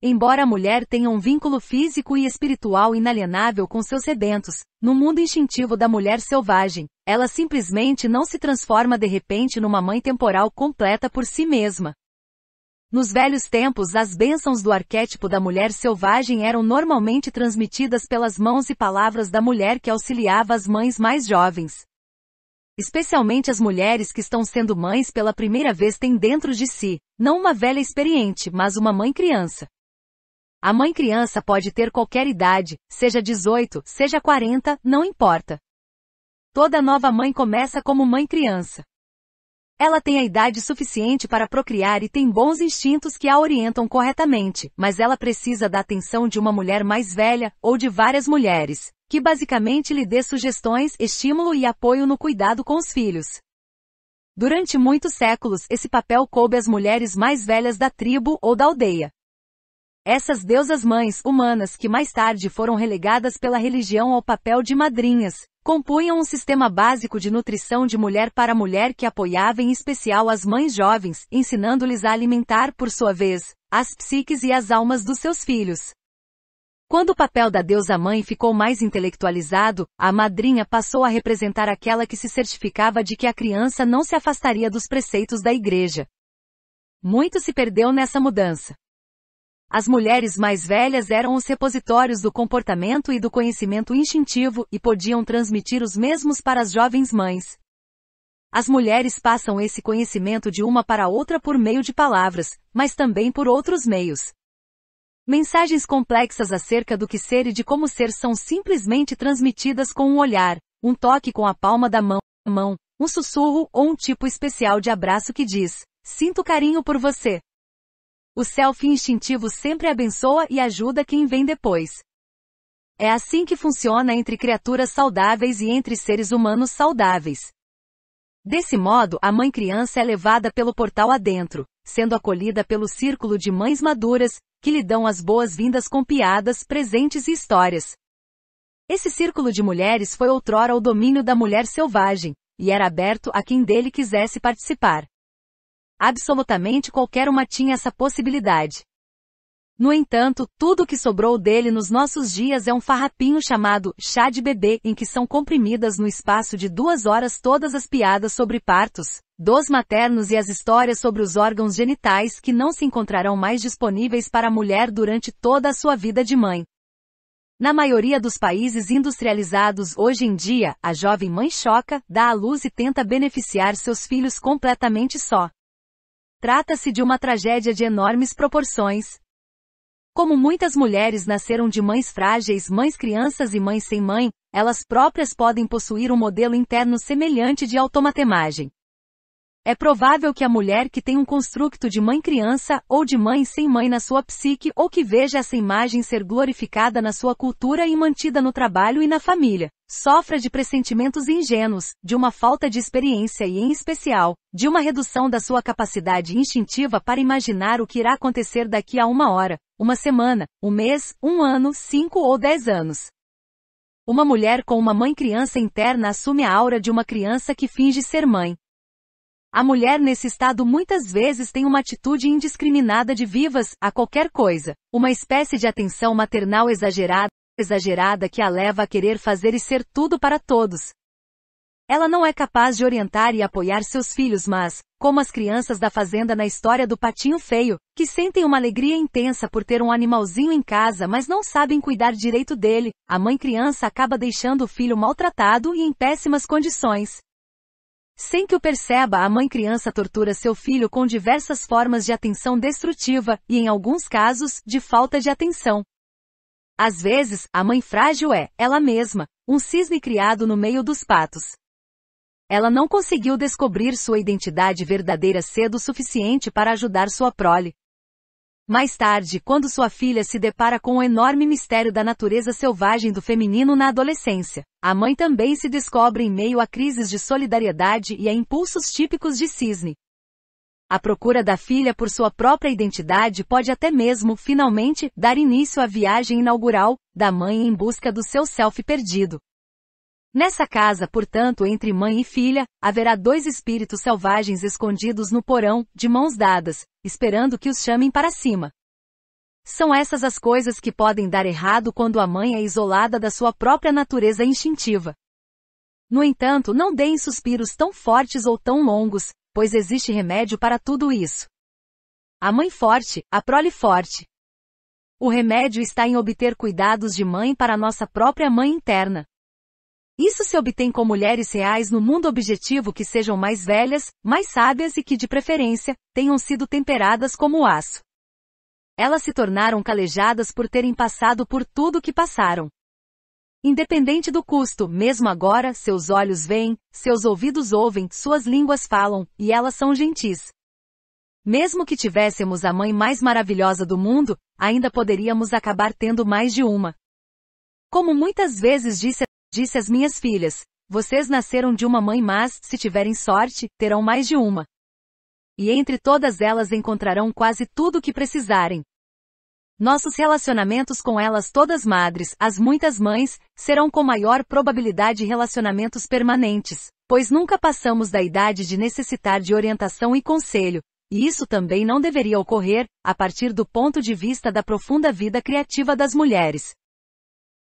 Embora a mulher tenha um vínculo físico e espiritual inalienável com seus rebentos, no mundo instintivo da mulher selvagem, ela simplesmente não se transforma de repente numa mãe temporal completa por si mesma. Nos velhos tempos, as bênçãos do arquétipo da mulher selvagem eram normalmente transmitidas pelas mãos e palavras da mulher que auxiliava as mães mais jovens. Especialmente as mulheres que estão sendo mães pela primeira vez têm dentro de si, não uma velha experiente, mas uma mãe criança a mãe criança pode ter qualquer idade, seja 18, seja 40, não importa. Toda nova mãe começa como mãe criança. Ela tem a idade suficiente para procriar e tem bons instintos que a orientam corretamente, mas ela precisa da atenção de uma mulher mais velha, ou de várias mulheres, que basicamente lhe dê sugestões, estímulo e apoio no cuidado com os filhos. Durante muitos séculos, esse papel coube às mulheres mais velhas da tribo ou da aldeia. Essas deusas mães humanas que mais tarde foram relegadas pela religião ao papel de madrinhas, compunham um sistema básico de nutrição de mulher para mulher que apoiava em especial as mães jovens, ensinando-lhes a alimentar, por sua vez, as psiques e as almas dos seus filhos. Quando o papel da deusa mãe ficou mais intelectualizado, a madrinha passou a representar aquela que se certificava de que a criança não se afastaria dos preceitos da igreja. Muito se perdeu nessa mudança. As mulheres mais velhas eram os repositórios do comportamento e do conhecimento instintivo e podiam transmitir os mesmos para as jovens mães. As mulheres passam esse conhecimento de uma para outra por meio de palavras, mas também por outros meios. Mensagens complexas acerca do que ser e de como ser são simplesmente transmitidas com um olhar, um toque com a palma da mão, mão um sussurro ou um tipo especial de abraço que diz: Sinto carinho por você. O selfie instintivo sempre abençoa e ajuda quem vem depois. É assim que funciona entre criaturas saudáveis e entre seres humanos saudáveis. Desse modo, a mãe criança é levada pelo portal adentro, sendo acolhida pelo círculo de mães maduras, que lhe dão as boas-vindas com piadas, presentes e histórias. Esse círculo de mulheres foi outrora o domínio da mulher selvagem, e era aberto a quem dele quisesse participar absolutamente qualquer uma tinha essa possibilidade. No entanto, tudo o que sobrou dele nos nossos dias é um farrapinho chamado chá de bebê em que são comprimidas no espaço de duas horas todas as piadas sobre partos, dos maternos e as histórias sobre os órgãos genitais que não se encontrarão mais disponíveis para a mulher durante toda a sua vida de mãe. Na maioria dos países industrializados hoje em dia, a jovem mãe choca, dá à luz e tenta beneficiar seus filhos completamente só. Trata-se de uma tragédia de enormes proporções. Como muitas mulheres nasceram de mães frágeis, mães crianças e mães sem mãe, elas próprias podem possuir um modelo interno semelhante de automatemagem. É provável que a mulher que tem um construto de mãe-criança ou de mãe sem mãe na sua psique ou que veja essa imagem ser glorificada na sua cultura e mantida no trabalho e na família, sofra de pressentimentos ingênuos, de uma falta de experiência e, em especial, de uma redução da sua capacidade instintiva para imaginar o que irá acontecer daqui a uma hora, uma semana, um mês, um ano, cinco ou dez anos. Uma mulher com uma mãe criança interna assume a aura de uma criança que finge ser mãe. A mulher nesse estado muitas vezes tem uma atitude indiscriminada de vivas a qualquer coisa, uma espécie de atenção maternal exagerada, exagerada que a leva a querer fazer e ser tudo para todos. Ela não é capaz de orientar e apoiar seus filhos, mas, como as crianças da fazenda na história do patinho feio, que sentem uma alegria intensa por ter um animalzinho em casa, mas não sabem cuidar direito dele, a mãe criança acaba deixando o filho maltratado e em péssimas condições. Sem que o perceba, a mãe criança tortura seu filho com diversas formas de atenção destrutiva e, em alguns casos, de falta de atenção. Às vezes, a mãe frágil é, ela mesma, um cisne criado no meio dos patos. Ela não conseguiu descobrir sua identidade verdadeira cedo o suficiente para ajudar sua prole. Mais tarde, quando sua filha se depara com o enorme mistério da natureza selvagem do feminino na adolescência, a mãe também se descobre em meio a crises de solidariedade e a impulsos típicos de cisne, a procura da filha por sua própria identidade pode até mesmo, finalmente, dar início à viagem inaugural da mãe em busca do seu self perdido. Nessa casa, portanto, entre mãe e filha, haverá dois espíritos selvagens escondidos no porão, de mãos dadas, esperando que os chamem para cima. São essas as coisas que podem dar errado quando a mãe é isolada da sua própria natureza instintiva. No entanto, não deem suspiros tão fortes ou tão longos, pois existe remédio para tudo isso. A mãe forte, a prole forte. O remédio está em obter cuidados de mãe para nossa própria mãe interna. Isso se obtém com mulheres reais no mundo objetivo que sejam mais velhas, mais sábias e que, de preferência, tenham sido temperadas como aço. Elas se tornaram calejadas por terem passado por tudo o que passaram. Independente do custo, mesmo agora, seus olhos veem, seus ouvidos ouvem, suas línguas falam, e elas são gentis. Mesmo que tivéssemos a mãe mais maravilhosa do mundo, ainda poderíamos acabar tendo mais de uma. Como muitas vezes disse, disse às minhas filhas, vocês nasceram de uma mãe mas, se tiverem sorte, terão mais de uma. E entre todas elas encontrarão quase tudo o que precisarem. Nossos relacionamentos com elas todas madres, as muitas mães, serão com maior probabilidade relacionamentos permanentes, pois nunca passamos da idade de necessitar de orientação e conselho, e isso também não deveria ocorrer, a partir do ponto de vista da profunda vida criativa das mulheres.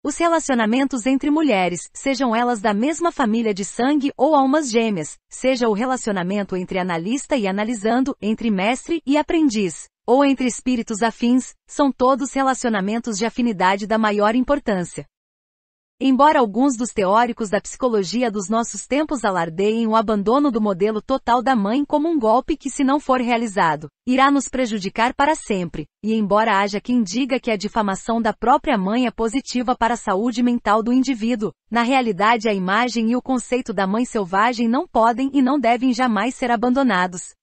Os relacionamentos entre mulheres, sejam elas da mesma família de sangue ou almas gêmeas, seja o relacionamento entre analista e analisando, entre mestre e aprendiz, ou entre espíritos afins, são todos relacionamentos de afinidade da maior importância. Embora alguns dos teóricos da psicologia dos nossos tempos alardeiem o abandono do modelo total da mãe como um golpe que, se não for realizado, irá nos prejudicar para sempre, e embora haja quem diga que a difamação da própria mãe é positiva para a saúde mental do indivíduo, na realidade a imagem e o conceito da mãe selvagem não podem e não devem jamais ser abandonados,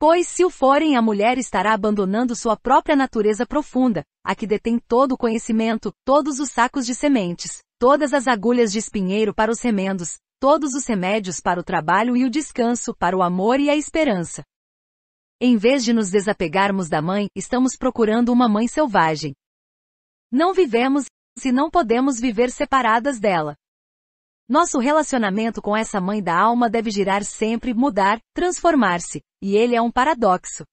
Pois se o forem, a mulher estará abandonando sua própria natureza profunda, a que detém todo o conhecimento, todos os sacos de sementes, todas as agulhas de espinheiro para os remendos, todos os remédios para o trabalho e o descanso, para o amor e a esperança. Em vez de nos desapegarmos da mãe, estamos procurando uma mãe selvagem. Não vivemos, se não podemos viver separadas dela. Nosso relacionamento com essa mãe da alma deve girar sempre, mudar, transformar-se, e ele é um paradoxo.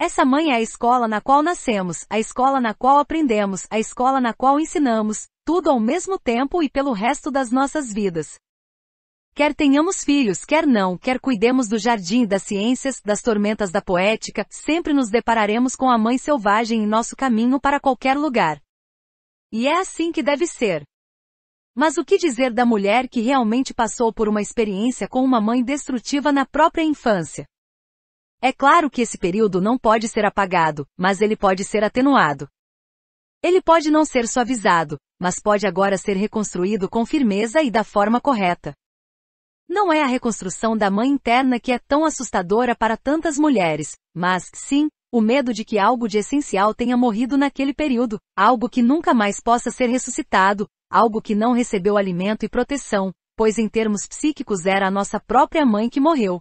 Essa mãe é a escola na qual nascemos, a escola na qual aprendemos, a escola na qual ensinamos, tudo ao mesmo tempo e pelo resto das nossas vidas. Quer tenhamos filhos, quer não, quer cuidemos do jardim das ciências, das tormentas da poética, sempre nos depararemos com a mãe selvagem em nosso caminho para qualquer lugar. E é assim que deve ser. Mas o que dizer da mulher que realmente passou por uma experiência com uma mãe destrutiva na própria infância? É claro que esse período não pode ser apagado, mas ele pode ser atenuado. Ele pode não ser suavizado, mas pode agora ser reconstruído com firmeza e da forma correta. Não é a reconstrução da mãe interna que é tão assustadora para tantas mulheres, mas, sim, o medo de que algo de essencial tenha morrido naquele período, algo que nunca mais possa ser ressuscitado, algo que não recebeu alimento e proteção, pois em termos psíquicos era a nossa própria mãe que morreu.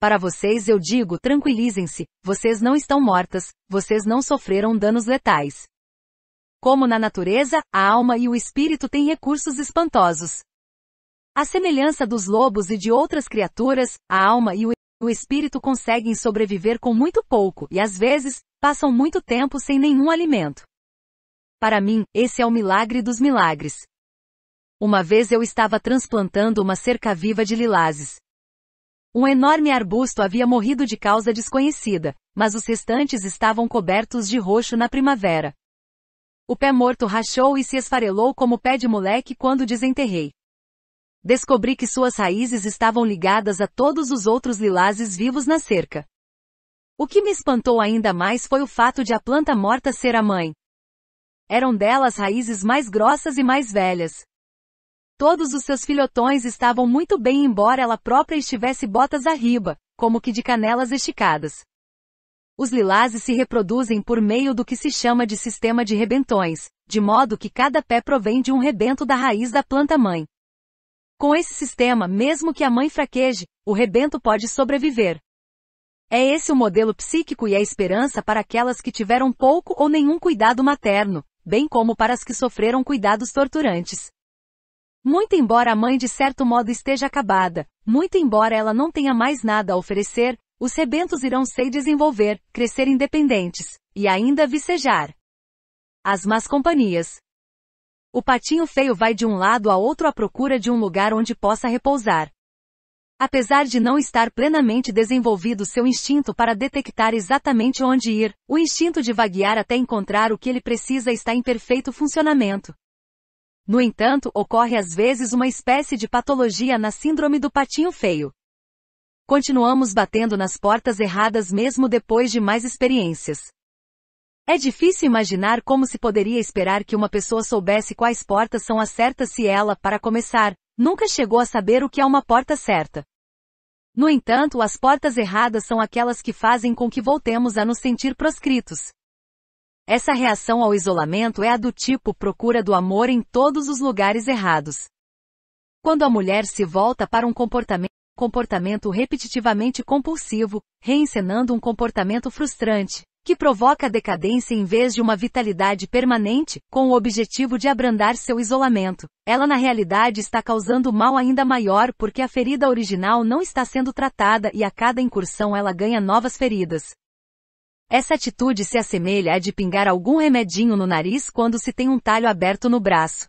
Para vocês eu digo tranquilizem-se, vocês não estão mortas, vocês não sofreram danos letais. Como na natureza, a alma e o espírito têm recursos espantosos. A semelhança dos lobos e de outras criaturas, a alma e o espírito conseguem sobreviver com muito pouco e às vezes, passam muito tempo sem nenhum alimento. Para mim, esse é o milagre dos milagres. Uma vez eu estava transplantando uma cerca-viva de lilazes. Um enorme arbusto havia morrido de causa desconhecida, mas os restantes estavam cobertos de roxo na primavera. O pé morto rachou e se esfarelou como pé de moleque quando desenterrei. Descobri que suas raízes estavam ligadas a todos os outros lilazes vivos na cerca. O que me espantou ainda mais foi o fato de a planta morta ser a mãe eram delas raízes mais grossas e mais velhas. Todos os seus filhotões estavam muito bem embora ela própria estivesse botas arriba, como que de canelas esticadas. Os lilazes se reproduzem por meio do que se chama de sistema de rebentões, de modo que cada pé provém de um rebento da raiz da planta-mãe. Com esse sistema, mesmo que a mãe fraqueje, o rebento pode sobreviver. É esse o modelo psíquico e a esperança para aquelas que tiveram pouco ou nenhum cuidado materno, bem como para as que sofreram cuidados torturantes. Muito embora a mãe de certo modo esteja acabada, muito embora ela não tenha mais nada a oferecer, os rebentos irão se desenvolver, crescer independentes, e ainda vicejar. As más companhias. O patinho feio vai de um lado a outro à procura de um lugar onde possa repousar. Apesar de não estar plenamente desenvolvido seu instinto para detectar exatamente onde ir, o instinto de vaguear até encontrar o que ele precisa está em perfeito funcionamento. No entanto, ocorre às vezes uma espécie de patologia na síndrome do patinho feio. Continuamos batendo nas portas erradas mesmo depois de mais experiências. É difícil imaginar como se poderia esperar que uma pessoa soubesse quais portas são as certas se ela, para começar, nunca chegou a saber o que é uma porta certa. No entanto, as portas erradas são aquelas que fazem com que voltemos a nos sentir proscritos. Essa reação ao isolamento é a do tipo procura do amor em todos os lugares errados. Quando a mulher se volta para um comportamento, comportamento repetitivamente compulsivo, reencenando um comportamento frustrante, que provoca a decadência em vez de uma vitalidade permanente, com o objetivo de abrandar seu isolamento. Ela na realidade está causando mal ainda maior porque a ferida original não está sendo tratada e a cada incursão ela ganha novas feridas. Essa atitude se assemelha à de pingar algum remedinho no nariz quando se tem um talho aberto no braço.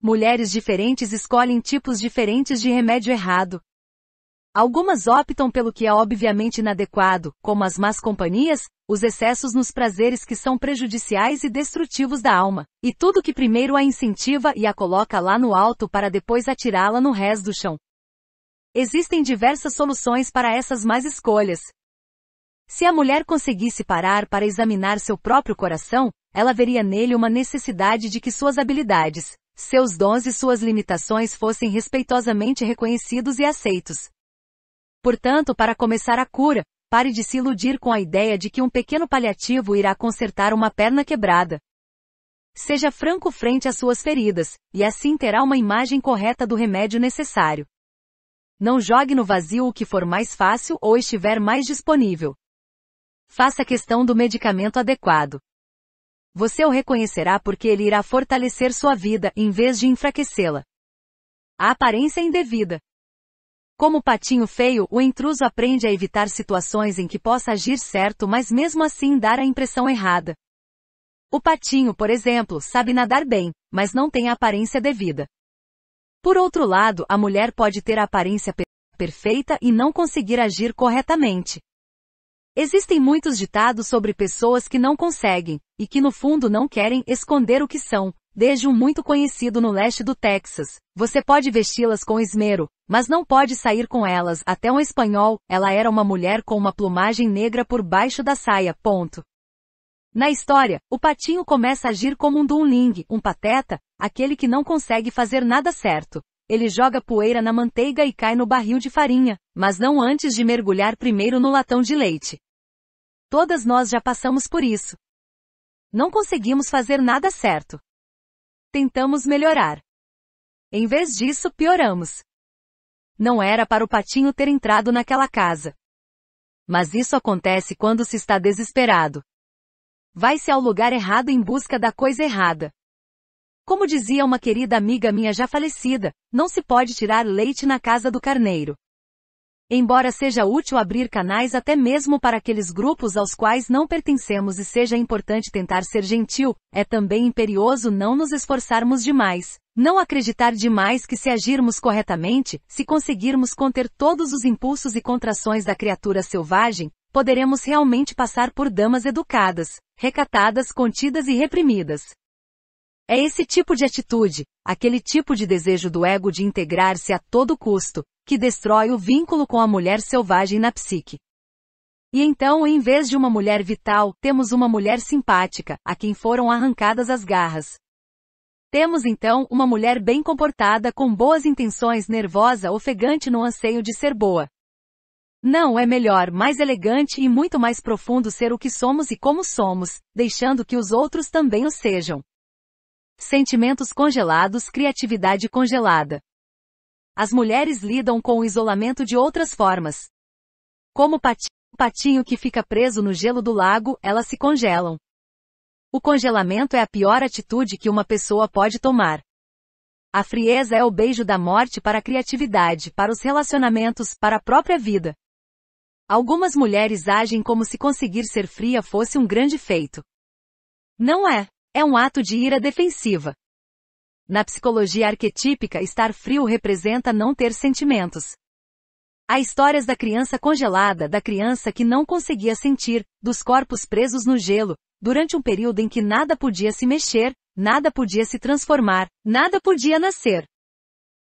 Mulheres diferentes escolhem tipos diferentes de remédio errado, Algumas optam pelo que é obviamente inadequado, como as más companhias, os excessos nos prazeres que são prejudiciais e destrutivos da alma, e tudo que primeiro a incentiva e a coloca lá no alto para depois atirá-la no res do chão. Existem diversas soluções para essas más escolhas. Se a mulher conseguisse parar para examinar seu próprio coração, ela veria nele uma necessidade de que suas habilidades, seus dons e suas limitações fossem respeitosamente reconhecidos e aceitos. Portanto, para começar a cura, pare de se iludir com a ideia de que um pequeno paliativo irá consertar uma perna quebrada. Seja franco frente às suas feridas, e assim terá uma imagem correta do remédio necessário. Não jogue no vazio o que for mais fácil ou estiver mais disponível. Faça questão do medicamento adequado. Você o reconhecerá porque ele irá fortalecer sua vida em vez de enfraquecê-la. A aparência indevida, como patinho feio, o intruso aprende a evitar situações em que possa agir certo mas mesmo assim dar a impressão errada. O patinho, por exemplo, sabe nadar bem, mas não tem a aparência devida. Por outro lado, a mulher pode ter a aparência perfeita e não conseguir agir corretamente. Existem muitos ditados sobre pessoas que não conseguem, e que no fundo não querem esconder o que são, desde um muito conhecido no leste do Texas. Você pode vesti-las com esmero, mas não pode sair com elas até um espanhol. Ela era uma mulher com uma plumagem negra por baixo da saia. Ponto. Na história, o patinho começa a agir como um dunling, um pateta, aquele que não consegue fazer nada certo. Ele joga poeira na manteiga e cai no barril de farinha, mas não antes de mergulhar primeiro no latão de leite. Todas nós já passamos por isso. Não conseguimos fazer nada certo. Tentamos melhorar. Em vez disso, pioramos. Não era para o patinho ter entrado naquela casa. Mas isso acontece quando se está desesperado. Vai-se ao lugar errado em busca da coisa errada. Como dizia uma querida amiga minha já falecida, não se pode tirar leite na casa do carneiro. Embora seja útil abrir canais até mesmo para aqueles grupos aos quais não pertencemos e seja importante tentar ser gentil, é também imperioso não nos esforçarmos demais. Não acreditar demais que se agirmos corretamente, se conseguirmos conter todos os impulsos e contrações da criatura selvagem, poderemos realmente passar por damas educadas, recatadas, contidas e reprimidas. É esse tipo de atitude, aquele tipo de desejo do ego de integrar-se a todo custo, que destrói o vínculo com a mulher selvagem na psique. E então, em vez de uma mulher vital, temos uma mulher simpática, a quem foram arrancadas as garras. Temos então uma mulher bem comportada com boas intenções, nervosa, ofegante no anseio de ser boa. Não é melhor, mais elegante e muito mais profundo ser o que somos e como somos, deixando que os outros também o sejam. Sentimentos congelados, criatividade congelada. As mulheres lidam com o isolamento de outras formas. Como o patinho que fica preso no gelo do lago, elas se congelam. O congelamento é a pior atitude que uma pessoa pode tomar. A frieza é o beijo da morte para a criatividade, para os relacionamentos, para a própria vida. Algumas mulheres agem como se conseguir ser fria fosse um grande feito. Não é. É um ato de ira defensiva. Na psicologia arquetípica, estar frio representa não ter sentimentos. Há histórias da criança congelada, da criança que não conseguia sentir, dos corpos presos no gelo, durante um período em que nada podia se mexer, nada podia se transformar, nada podia nascer.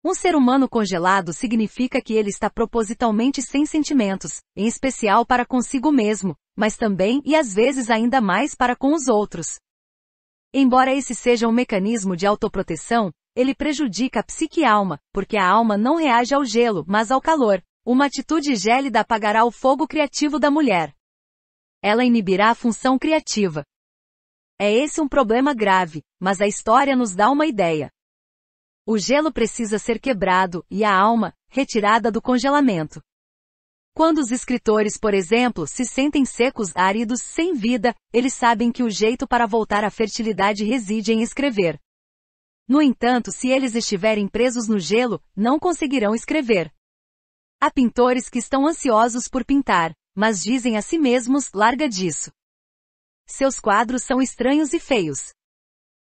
Um ser humano congelado significa que ele está propositalmente sem sentimentos, em especial para consigo mesmo, mas também e às vezes ainda mais para com os outros. Embora esse seja um mecanismo de autoproteção, ele prejudica a psique e alma, porque a alma não reage ao gelo, mas ao calor. Uma atitude gélida apagará o fogo criativo da mulher. Ela inibirá a função criativa. É esse um problema grave, mas a história nos dá uma ideia. O gelo precisa ser quebrado, e a alma, retirada do congelamento. Quando os escritores, por exemplo, se sentem secos, áridos, sem vida, eles sabem que o jeito para voltar à fertilidade reside em escrever. No entanto, se eles estiverem presos no gelo, não conseguirão escrever. Há pintores que estão ansiosos por pintar, mas dizem a si mesmos, larga disso. Seus quadros são estranhos e feios.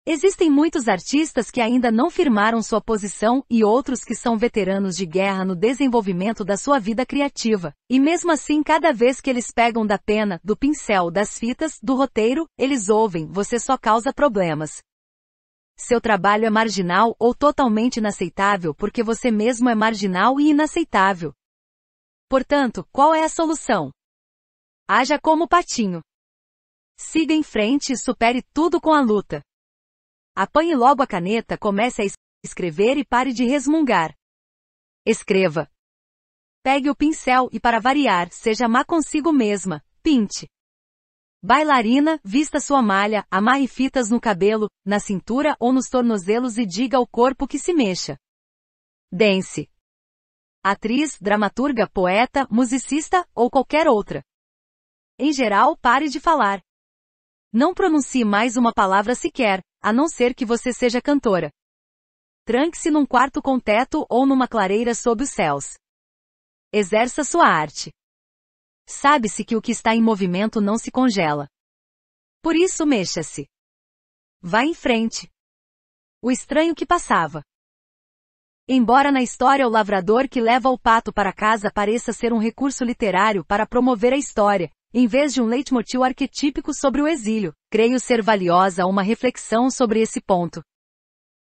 Existem muitos artistas que ainda não firmaram sua posição e outros que são veteranos de guerra no desenvolvimento da sua vida criativa. E mesmo assim, cada vez que eles pegam da pena, do pincel, das fitas, do roteiro, eles ouvem, você só causa problemas. Seu trabalho é marginal ou totalmente inaceitável porque você mesmo é marginal e inaceitável. Portanto, qual é a solução? Haja como patinho. Siga em frente e supere tudo com a luta. Apanhe logo a caneta, comece a es escrever e pare de resmungar. Escreva. Pegue o pincel e, para variar, seja má consigo mesma. Pinte. Bailarina, vista sua malha, amarre fitas no cabelo, na cintura ou nos tornozelos e diga ao corpo que se mexa. Dance. Atriz, dramaturga, poeta, musicista ou qualquer outra. Em geral, pare de falar. Não pronuncie mais uma palavra sequer, a não ser que você seja cantora. Tranque-se num quarto com teto ou numa clareira sob os céus. Exerça sua arte. Sabe-se que o que está em movimento não se congela. Por isso mexa-se. Vá em frente. O estranho que passava. Embora na história o lavrador que leva o pato para casa pareça ser um recurso literário para promover a história, em vez de um leitmotiv arquetípico sobre o exílio, creio ser valiosa uma reflexão sobre esse ponto.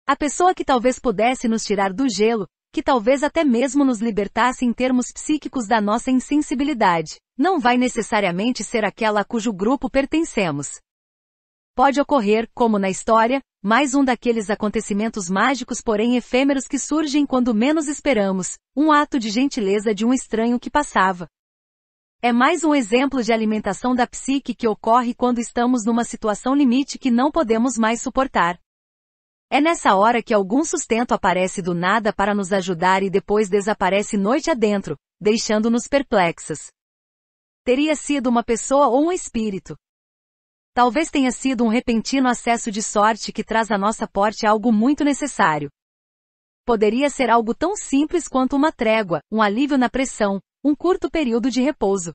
A pessoa que talvez pudesse nos tirar do gelo, que talvez até mesmo nos libertasse em termos psíquicos da nossa insensibilidade, não vai necessariamente ser aquela a cujo grupo pertencemos. Pode ocorrer, como na história, mais um daqueles acontecimentos mágicos porém efêmeros que surgem quando menos esperamos, um ato de gentileza de um estranho que passava, é mais um exemplo de alimentação da psique que ocorre quando estamos numa situação limite que não podemos mais suportar. É nessa hora que algum sustento aparece do nada para nos ajudar e depois desaparece noite adentro, deixando-nos perplexos. Teria sido uma pessoa ou um espírito. Talvez tenha sido um repentino acesso de sorte que traz à nossa porte algo muito necessário. Poderia ser algo tão simples quanto uma trégua, um alívio na pressão, um curto período de repouso.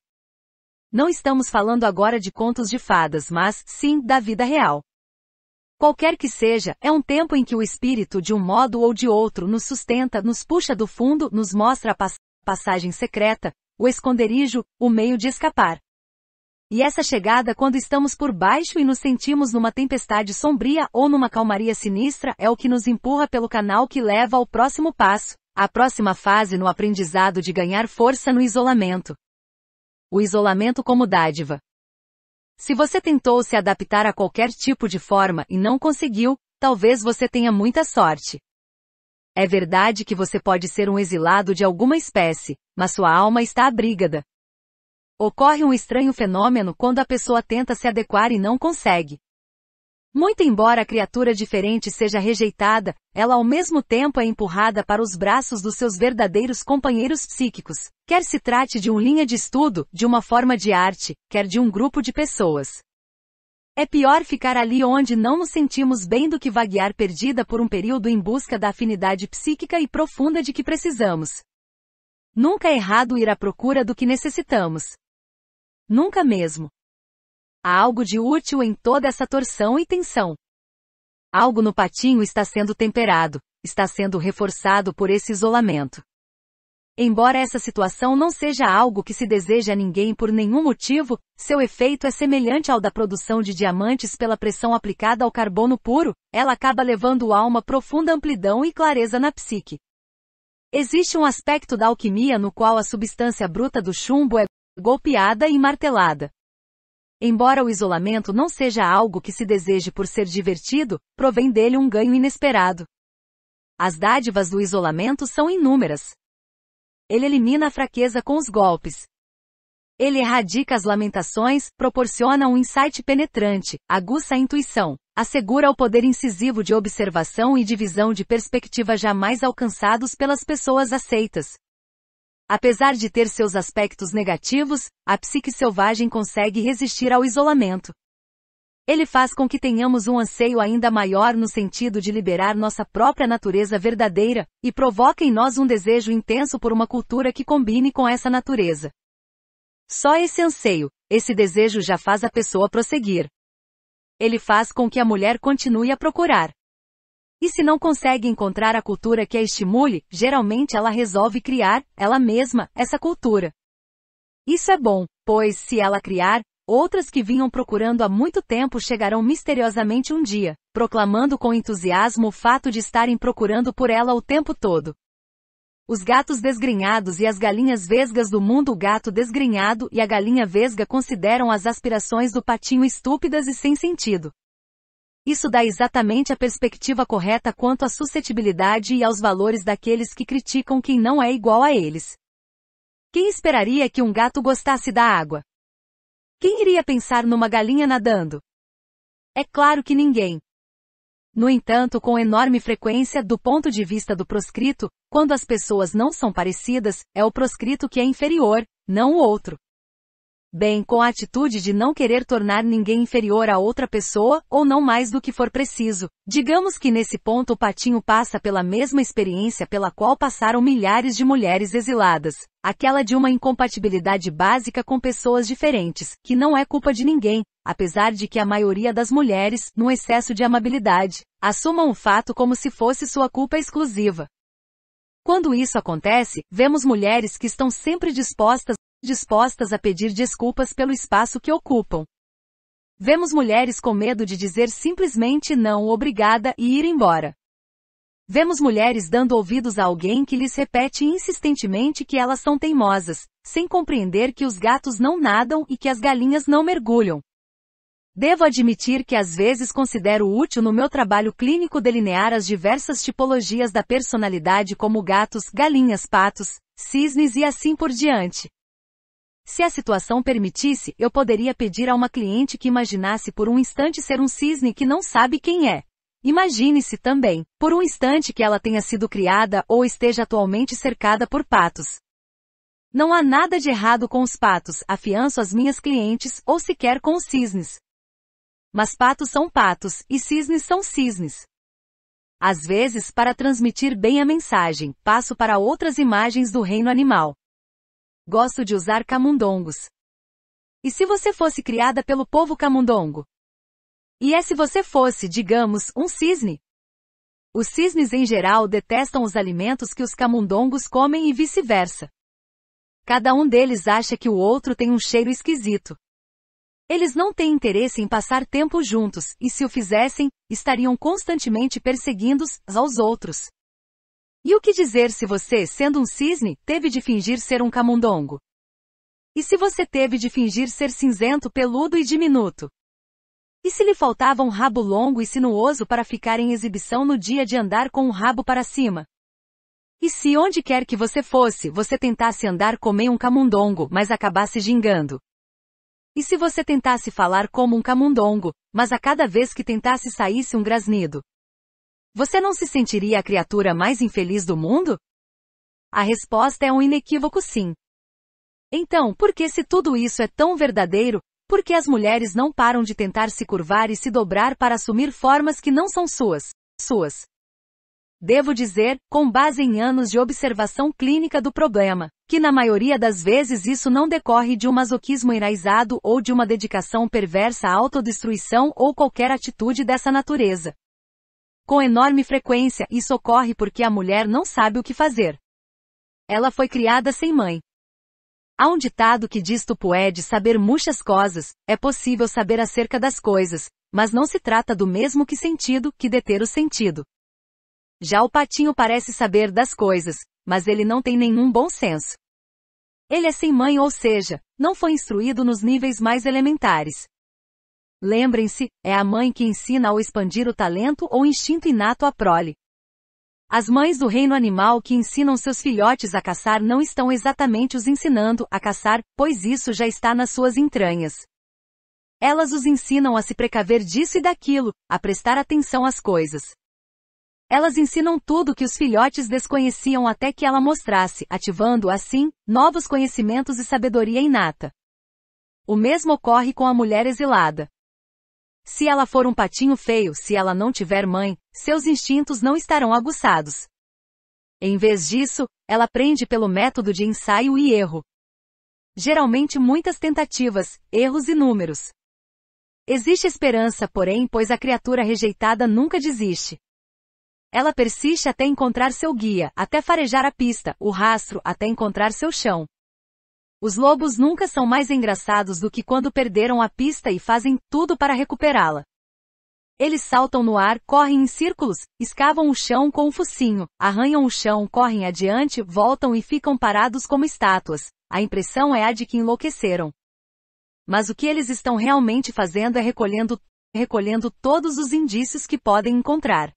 Não estamos falando agora de contos de fadas, mas, sim, da vida real. Qualquer que seja, é um tempo em que o espírito de um modo ou de outro nos sustenta, nos puxa do fundo, nos mostra a pass passagem secreta, o esconderijo, o meio de escapar. E essa chegada quando estamos por baixo e nos sentimos numa tempestade sombria ou numa calmaria sinistra é o que nos empurra pelo canal que leva ao próximo passo, a próxima fase no aprendizado de ganhar força no isolamento. O isolamento como dádiva. Se você tentou se adaptar a qualquer tipo de forma e não conseguiu, talvez você tenha muita sorte. É verdade que você pode ser um exilado de alguma espécie, mas sua alma está abrigada. Ocorre um estranho fenômeno quando a pessoa tenta se adequar e não consegue. Muito embora a criatura diferente seja rejeitada, ela ao mesmo tempo é empurrada para os braços dos seus verdadeiros companheiros psíquicos, quer se trate de um linha de estudo, de uma forma de arte, quer de um grupo de pessoas. É pior ficar ali onde não nos sentimos bem do que vaguear perdida por um período em busca da afinidade psíquica e profunda de que precisamos. Nunca é errado ir à procura do que necessitamos. Nunca mesmo. Há algo de útil em toda essa torção e tensão. Algo no patinho está sendo temperado, está sendo reforçado por esse isolamento. Embora essa situação não seja algo que se deseja a ninguém por nenhum motivo, seu efeito é semelhante ao da produção de diamantes pela pressão aplicada ao carbono puro, ela acaba levando a uma profunda amplidão e clareza na psique. Existe um aspecto da alquimia no qual a substância bruta do chumbo é golpeada e martelada, Embora o isolamento não seja algo que se deseje por ser divertido, provém dele um ganho inesperado. As dádivas do isolamento são inúmeras. Ele elimina a fraqueza com os golpes. Ele erradica as lamentações, proporciona um insight penetrante, aguça a intuição, assegura o poder incisivo de observação e divisão de perspectiva jamais alcançados pelas pessoas aceitas, Apesar de ter seus aspectos negativos, a psique selvagem consegue resistir ao isolamento. Ele faz com que tenhamos um anseio ainda maior no sentido de liberar nossa própria natureza verdadeira, e provoca em nós um desejo intenso por uma cultura que combine com essa natureza. Só esse anseio, esse desejo já faz a pessoa prosseguir. Ele faz com que a mulher continue a procurar. E se não consegue encontrar a cultura que a estimule, geralmente ela resolve criar, ela mesma, essa cultura. Isso é bom, pois se ela criar, outras que vinham procurando há muito tempo chegarão misteriosamente um dia, proclamando com entusiasmo o fato de estarem procurando por ela o tempo todo. Os gatos desgrenhados e as galinhas vesgas do mundo o gato desgrenhado e a galinha vesga consideram as aspirações do patinho estúpidas e sem sentido. Isso dá exatamente a perspectiva correta quanto à suscetibilidade e aos valores daqueles que criticam quem não é igual a eles. Quem esperaria que um gato gostasse da água? Quem iria pensar numa galinha nadando? É claro que ninguém. No entanto, com enorme frequência, do ponto de vista do proscrito, quando as pessoas não são parecidas, é o proscrito que é inferior, não o outro bem com a atitude de não querer tornar ninguém inferior a outra pessoa, ou não mais do que for preciso. Digamos que nesse ponto o patinho passa pela mesma experiência pela qual passaram milhares de mulheres exiladas, aquela de uma incompatibilidade básica com pessoas diferentes, que não é culpa de ninguém, apesar de que a maioria das mulheres, num excesso de amabilidade, assumam o fato como se fosse sua culpa exclusiva. Quando isso acontece, vemos mulheres que estão sempre dispostas dispostas a pedir desculpas pelo espaço que ocupam. Vemos mulheres com medo de dizer simplesmente não obrigada e ir embora. Vemos mulheres dando ouvidos a alguém que lhes repete insistentemente que elas são teimosas, sem compreender que os gatos não nadam e que as galinhas não mergulham. Devo admitir que às vezes considero útil no meu trabalho clínico delinear as diversas tipologias da personalidade como gatos, galinhas, patos, cisnes e assim por diante. Se a situação permitisse, eu poderia pedir a uma cliente que imaginasse por um instante ser um cisne que não sabe quem é. Imagine-se também, por um instante que ela tenha sido criada ou esteja atualmente cercada por patos. Não há nada de errado com os patos, afianço as minhas clientes, ou sequer com os cisnes. Mas patos são patos, e cisnes são cisnes. Às vezes, para transmitir bem a mensagem, passo para outras imagens do reino animal. Gosto de usar camundongos. E se você fosse criada pelo povo camundongo? E é se você fosse, digamos, um cisne? Os cisnes em geral detestam os alimentos que os camundongos comem e vice-versa. Cada um deles acha que o outro tem um cheiro esquisito. Eles não têm interesse em passar tempo juntos, e se o fizessem, estariam constantemente perseguindo-os aos outros. E o que dizer se você, sendo um cisne, teve de fingir ser um camundongo? E se você teve de fingir ser cinzento, peludo e diminuto? E se lhe faltava um rabo longo e sinuoso para ficar em exibição no dia de andar com o um rabo para cima? E se onde quer que você fosse, você tentasse andar como um camundongo, mas acabasse gingando? E se você tentasse falar como um camundongo, mas a cada vez que tentasse saísse um grasnido? Você não se sentiria a criatura mais infeliz do mundo? A resposta é um inequívoco sim. Então, por que se tudo isso é tão verdadeiro, por que as mulheres não param de tentar se curvar e se dobrar para assumir formas que não são suas? Suas. Devo dizer, com base em anos de observação clínica do problema, que na maioria das vezes isso não decorre de um masoquismo enraizado ou de uma dedicação perversa à autodestruição ou qualquer atitude dessa natureza. Com enorme frequência, isso ocorre porque a mulher não sabe o que fazer. Ela foi criada sem mãe. Há um ditado que diz tu pode saber muitas coisas, é possível saber acerca das coisas, mas não se trata do mesmo que sentido, que deter o sentido. Já o patinho parece saber das coisas, mas ele não tem nenhum bom senso. Ele é sem mãe ou seja, não foi instruído nos níveis mais elementares. Lembrem-se, é a mãe que ensina ao expandir o talento ou instinto inato à prole. As mães do reino animal que ensinam seus filhotes a caçar não estão exatamente os ensinando a caçar, pois isso já está nas suas entranhas. Elas os ensinam a se precaver disso e daquilo, a prestar atenção às coisas. Elas ensinam tudo que os filhotes desconheciam até que ela mostrasse, ativando, assim, novos conhecimentos e sabedoria inata. O mesmo ocorre com a mulher exilada. Se ela for um patinho feio, se ela não tiver mãe, seus instintos não estarão aguçados. Em vez disso, ela aprende pelo método de ensaio e erro. Geralmente muitas tentativas, erros e números. Existe esperança, porém, pois a criatura rejeitada nunca desiste. Ela persiste até encontrar seu guia, até farejar a pista, o rastro, até encontrar seu chão. Os lobos nunca são mais engraçados do que quando perderam a pista e fazem tudo para recuperá-la. Eles saltam no ar, correm em círculos, escavam o chão com o focinho, arranham o chão, correm adiante, voltam e ficam parados como estátuas. A impressão é a de que enlouqueceram. Mas o que eles estão realmente fazendo é recolhendo, recolhendo todos os indícios que podem encontrar.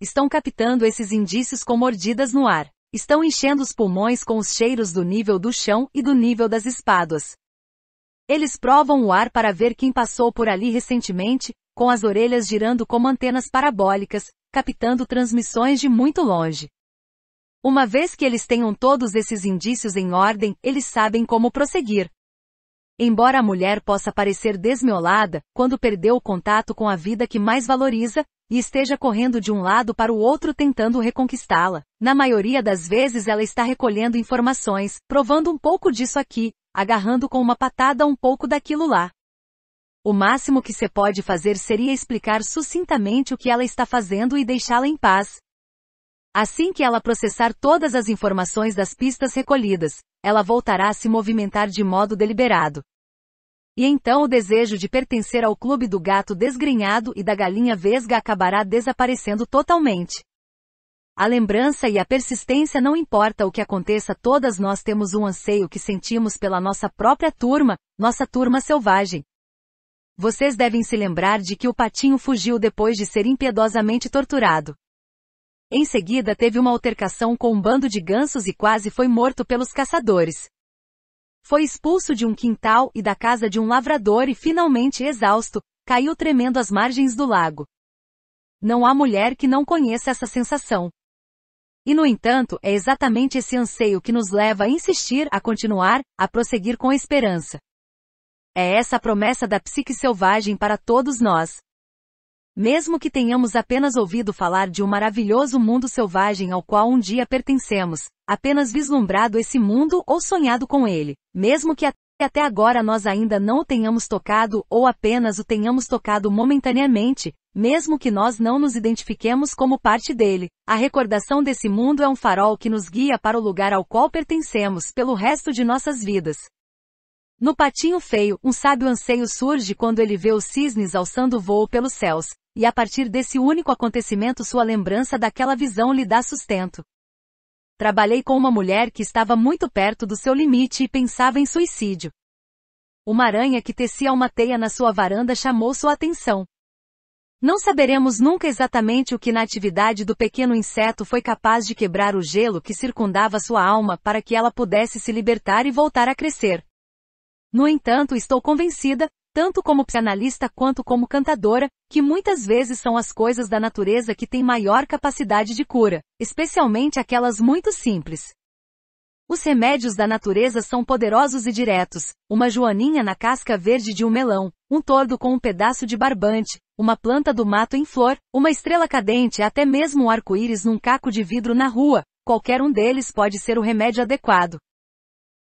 Estão captando esses indícios com mordidas no ar estão enchendo os pulmões com os cheiros do nível do chão e do nível das espadas. Eles provam o ar para ver quem passou por ali recentemente, com as orelhas girando como antenas parabólicas, captando transmissões de muito longe. Uma vez que eles tenham todos esses indícios em ordem, eles sabem como prosseguir. Embora a mulher possa parecer desmiolada, quando perdeu o contato com a vida que mais valoriza, e esteja correndo de um lado para o outro tentando reconquistá-la. Na maioria das vezes ela está recolhendo informações, provando um pouco disso aqui, agarrando com uma patada um pouco daquilo lá. O máximo que você pode fazer seria explicar sucintamente o que ela está fazendo e deixá-la em paz. Assim que ela processar todas as informações das pistas recolhidas, ela voltará a se movimentar de modo deliberado. E então o desejo de pertencer ao clube do gato desgrenhado e da galinha vesga acabará desaparecendo totalmente. A lembrança e a persistência não importa o que aconteça, todas nós temos um anseio que sentimos pela nossa própria turma, nossa turma selvagem. Vocês devem se lembrar de que o patinho fugiu depois de ser impiedosamente torturado. Em seguida teve uma altercação com um bando de gansos e quase foi morto pelos caçadores. Foi expulso de um quintal e da casa de um lavrador e finalmente exausto, caiu tremendo às margens do lago. Não há mulher que não conheça essa sensação. E no entanto, é exatamente esse anseio que nos leva a insistir, a continuar, a prosseguir com a esperança. É essa a promessa da psique selvagem para todos nós. Mesmo que tenhamos apenas ouvido falar de um maravilhoso mundo selvagem ao qual um dia pertencemos, apenas vislumbrado esse mundo ou sonhado com ele, mesmo que até agora nós ainda não o tenhamos tocado ou apenas o tenhamos tocado momentaneamente, mesmo que nós não nos identifiquemos como parte dele, a recordação desse mundo é um farol que nos guia para o lugar ao qual pertencemos pelo resto de nossas vidas. No patinho feio, um sábio anseio surge quando ele vê os cisnes alçando voo pelos céus, e a partir desse único acontecimento sua lembrança daquela visão lhe dá sustento. Trabalhei com uma mulher que estava muito perto do seu limite e pensava em suicídio. Uma aranha que tecia uma teia na sua varanda chamou sua atenção. Não saberemos nunca exatamente o que na atividade do pequeno inseto foi capaz de quebrar o gelo que circundava sua alma para que ela pudesse se libertar e voltar a crescer. No entanto, estou convencida tanto como psicanalista quanto como cantadora, que muitas vezes são as coisas da natureza que têm maior capacidade de cura, especialmente aquelas muito simples. Os remédios da natureza são poderosos e diretos, uma joaninha na casca verde de um melão, um tordo com um pedaço de barbante, uma planta do mato em flor, uma estrela cadente e até mesmo um arco-íris num caco de vidro na rua, qualquer um deles pode ser o remédio adequado.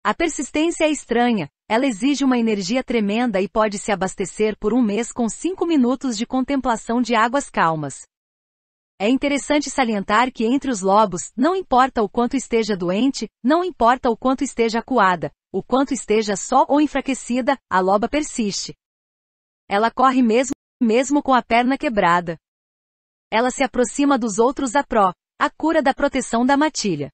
A persistência é estranha, ela exige uma energia tremenda e pode se abastecer por um mês com 5 minutos de contemplação de águas calmas. É interessante salientar que entre os lobos, não importa o quanto esteja doente, não importa o quanto esteja acuada, o quanto esteja só ou enfraquecida, a loba persiste. Ela corre mesmo, mesmo com a perna quebrada. Ela se aproxima dos outros a pró, a cura da proteção da matilha.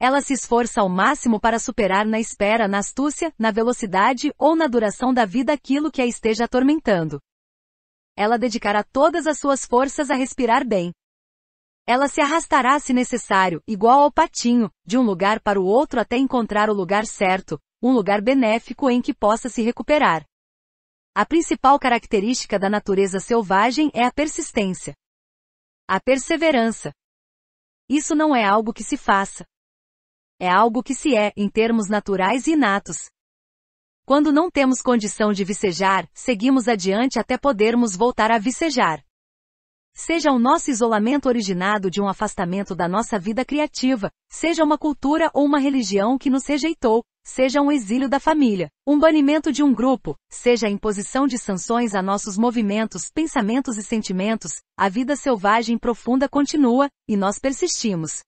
Ela se esforça ao máximo para superar na espera, na astúcia, na velocidade ou na duração da vida aquilo que a esteja atormentando. Ela dedicará todas as suas forças a respirar bem. Ela se arrastará se necessário, igual ao patinho, de um lugar para o outro até encontrar o lugar certo, um lugar benéfico em que possa se recuperar. A principal característica da natureza selvagem é a persistência. A perseverança. Isso não é algo que se faça, é algo que se é, em termos naturais e inatos. Quando não temos condição de vicejar, seguimos adiante até podermos voltar a vicejar. Seja o nosso isolamento originado de um afastamento da nossa vida criativa, seja uma cultura ou uma religião que nos rejeitou, seja um exílio da família, um banimento de um grupo, seja a imposição de sanções a nossos movimentos, pensamentos e sentimentos, a vida selvagem profunda continua, e nós persistimos.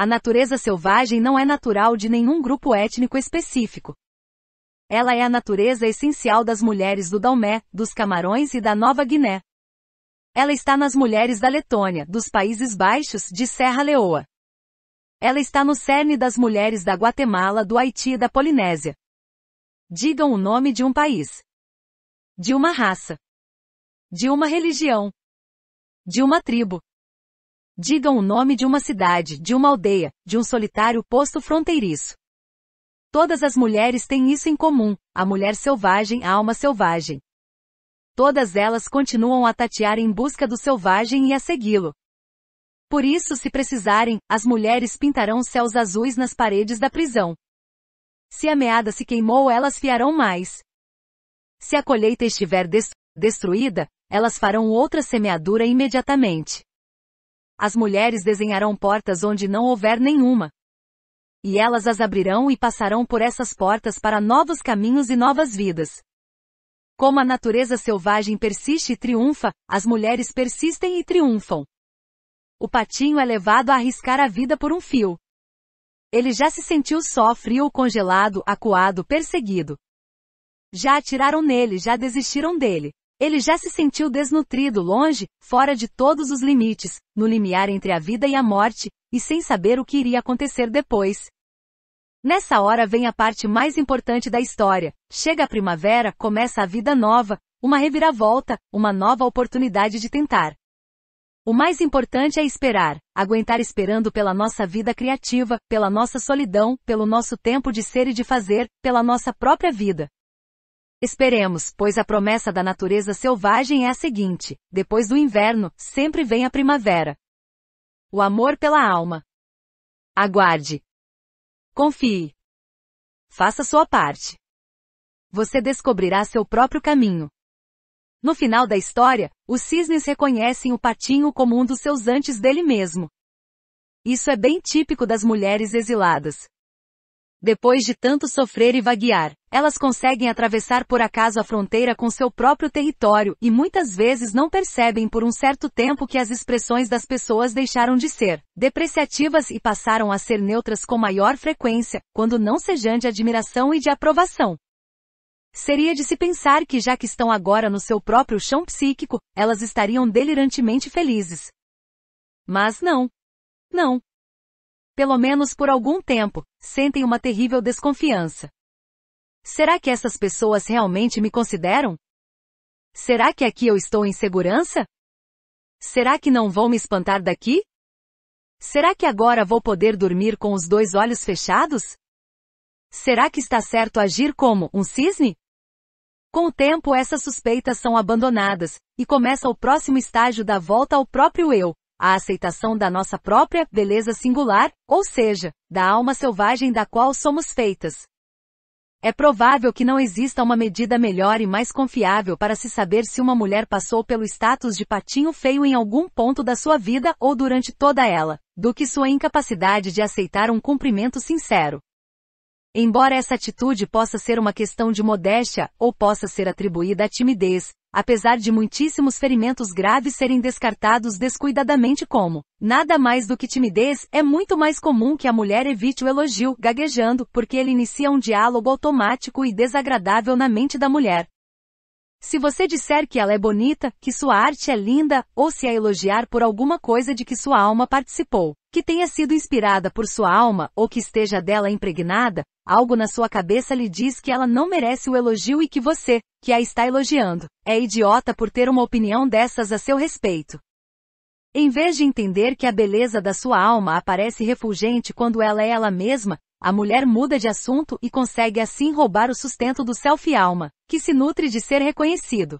A natureza selvagem não é natural de nenhum grupo étnico específico. Ela é a natureza essencial das mulheres do Dalmé, dos Camarões e da Nova Guiné. Ela está nas mulheres da Letônia, dos Países Baixos, de Serra Leoa. Ela está no cerne das mulheres da Guatemala, do Haiti e da Polinésia. Digam o nome de um país. De uma raça. De uma religião. De uma tribo. Digam o nome de uma cidade, de uma aldeia, de um solitário posto fronteiriço. Todas as mulheres têm isso em comum, a mulher selvagem, a alma selvagem. Todas elas continuam a tatear em busca do selvagem e a segui-lo. Por isso, se precisarem, as mulheres pintarão céus azuis nas paredes da prisão. Se a meada se queimou, elas fiarão mais. Se a colheita estiver destruída, elas farão outra semeadura imediatamente. As mulheres desenharão portas onde não houver nenhuma. E elas as abrirão e passarão por essas portas para novos caminhos e novas vidas. Como a natureza selvagem persiste e triunfa, as mulheres persistem e triunfam. O patinho é levado a arriscar a vida por um fio. Ele já se sentiu só, frio, congelado, acuado, perseguido. Já atiraram nele, já desistiram dele. Ele já se sentiu desnutrido longe, fora de todos os limites, no limiar entre a vida e a morte, e sem saber o que iria acontecer depois. Nessa hora vem a parte mais importante da história. Chega a primavera, começa a vida nova, uma reviravolta, uma nova oportunidade de tentar. O mais importante é esperar, aguentar esperando pela nossa vida criativa, pela nossa solidão, pelo nosso tempo de ser e de fazer, pela nossa própria vida. Esperemos, pois a promessa da natureza selvagem é a seguinte: depois do inverno, sempre vem a primavera. O amor pela alma. Aguarde. Confie. Faça sua parte. Você descobrirá seu próprio caminho. No final da história, os cisnes reconhecem o patinho como um dos seus antes dele mesmo. Isso é bem típico das mulheres exiladas. Depois de tanto sofrer e vaguear, elas conseguem atravessar por acaso a fronteira com seu próprio território e muitas vezes não percebem por um certo tempo que as expressões das pessoas deixaram de ser depreciativas e passaram a ser neutras com maior frequência, quando não sejam de admiração e de aprovação. Seria de se pensar que já que estão agora no seu próprio chão psíquico, elas estariam delirantemente felizes. Mas não. Não. Pelo menos por algum tempo, sentem uma terrível desconfiança. Será que essas pessoas realmente me consideram? Será que aqui eu estou em segurança? Será que não vão me espantar daqui? Será que agora vou poder dormir com os dois olhos fechados? Será que está certo agir como um cisne? Com o tempo, essas suspeitas são abandonadas, e começa o próximo estágio da volta ao próprio eu, a aceitação da nossa própria beleza singular, ou seja, da alma selvagem da qual somos feitas. É provável que não exista uma medida melhor e mais confiável para se saber se uma mulher passou pelo status de patinho feio em algum ponto da sua vida ou durante toda ela, do que sua incapacidade de aceitar um cumprimento sincero. Embora essa atitude possa ser uma questão de modéstia ou possa ser atribuída à timidez, apesar de muitíssimos ferimentos graves serem descartados descuidadamente como nada mais do que timidez, é muito mais comum que a mulher evite o elogio, gaguejando, porque ele inicia um diálogo automático e desagradável na mente da mulher. Se você disser que ela é bonita, que sua arte é linda, ou se a elogiar por alguma coisa de que sua alma participou, que tenha sido inspirada por sua alma ou que esteja dela impregnada, algo na sua cabeça lhe diz que ela não merece o elogio e que você, que a está elogiando, é idiota por ter uma opinião dessas a seu respeito. Em vez de entender que a beleza da sua alma aparece refulgente quando ela é ela mesma, a mulher muda de assunto e consegue assim roubar o sustento do self-alma, que se nutre de ser reconhecido.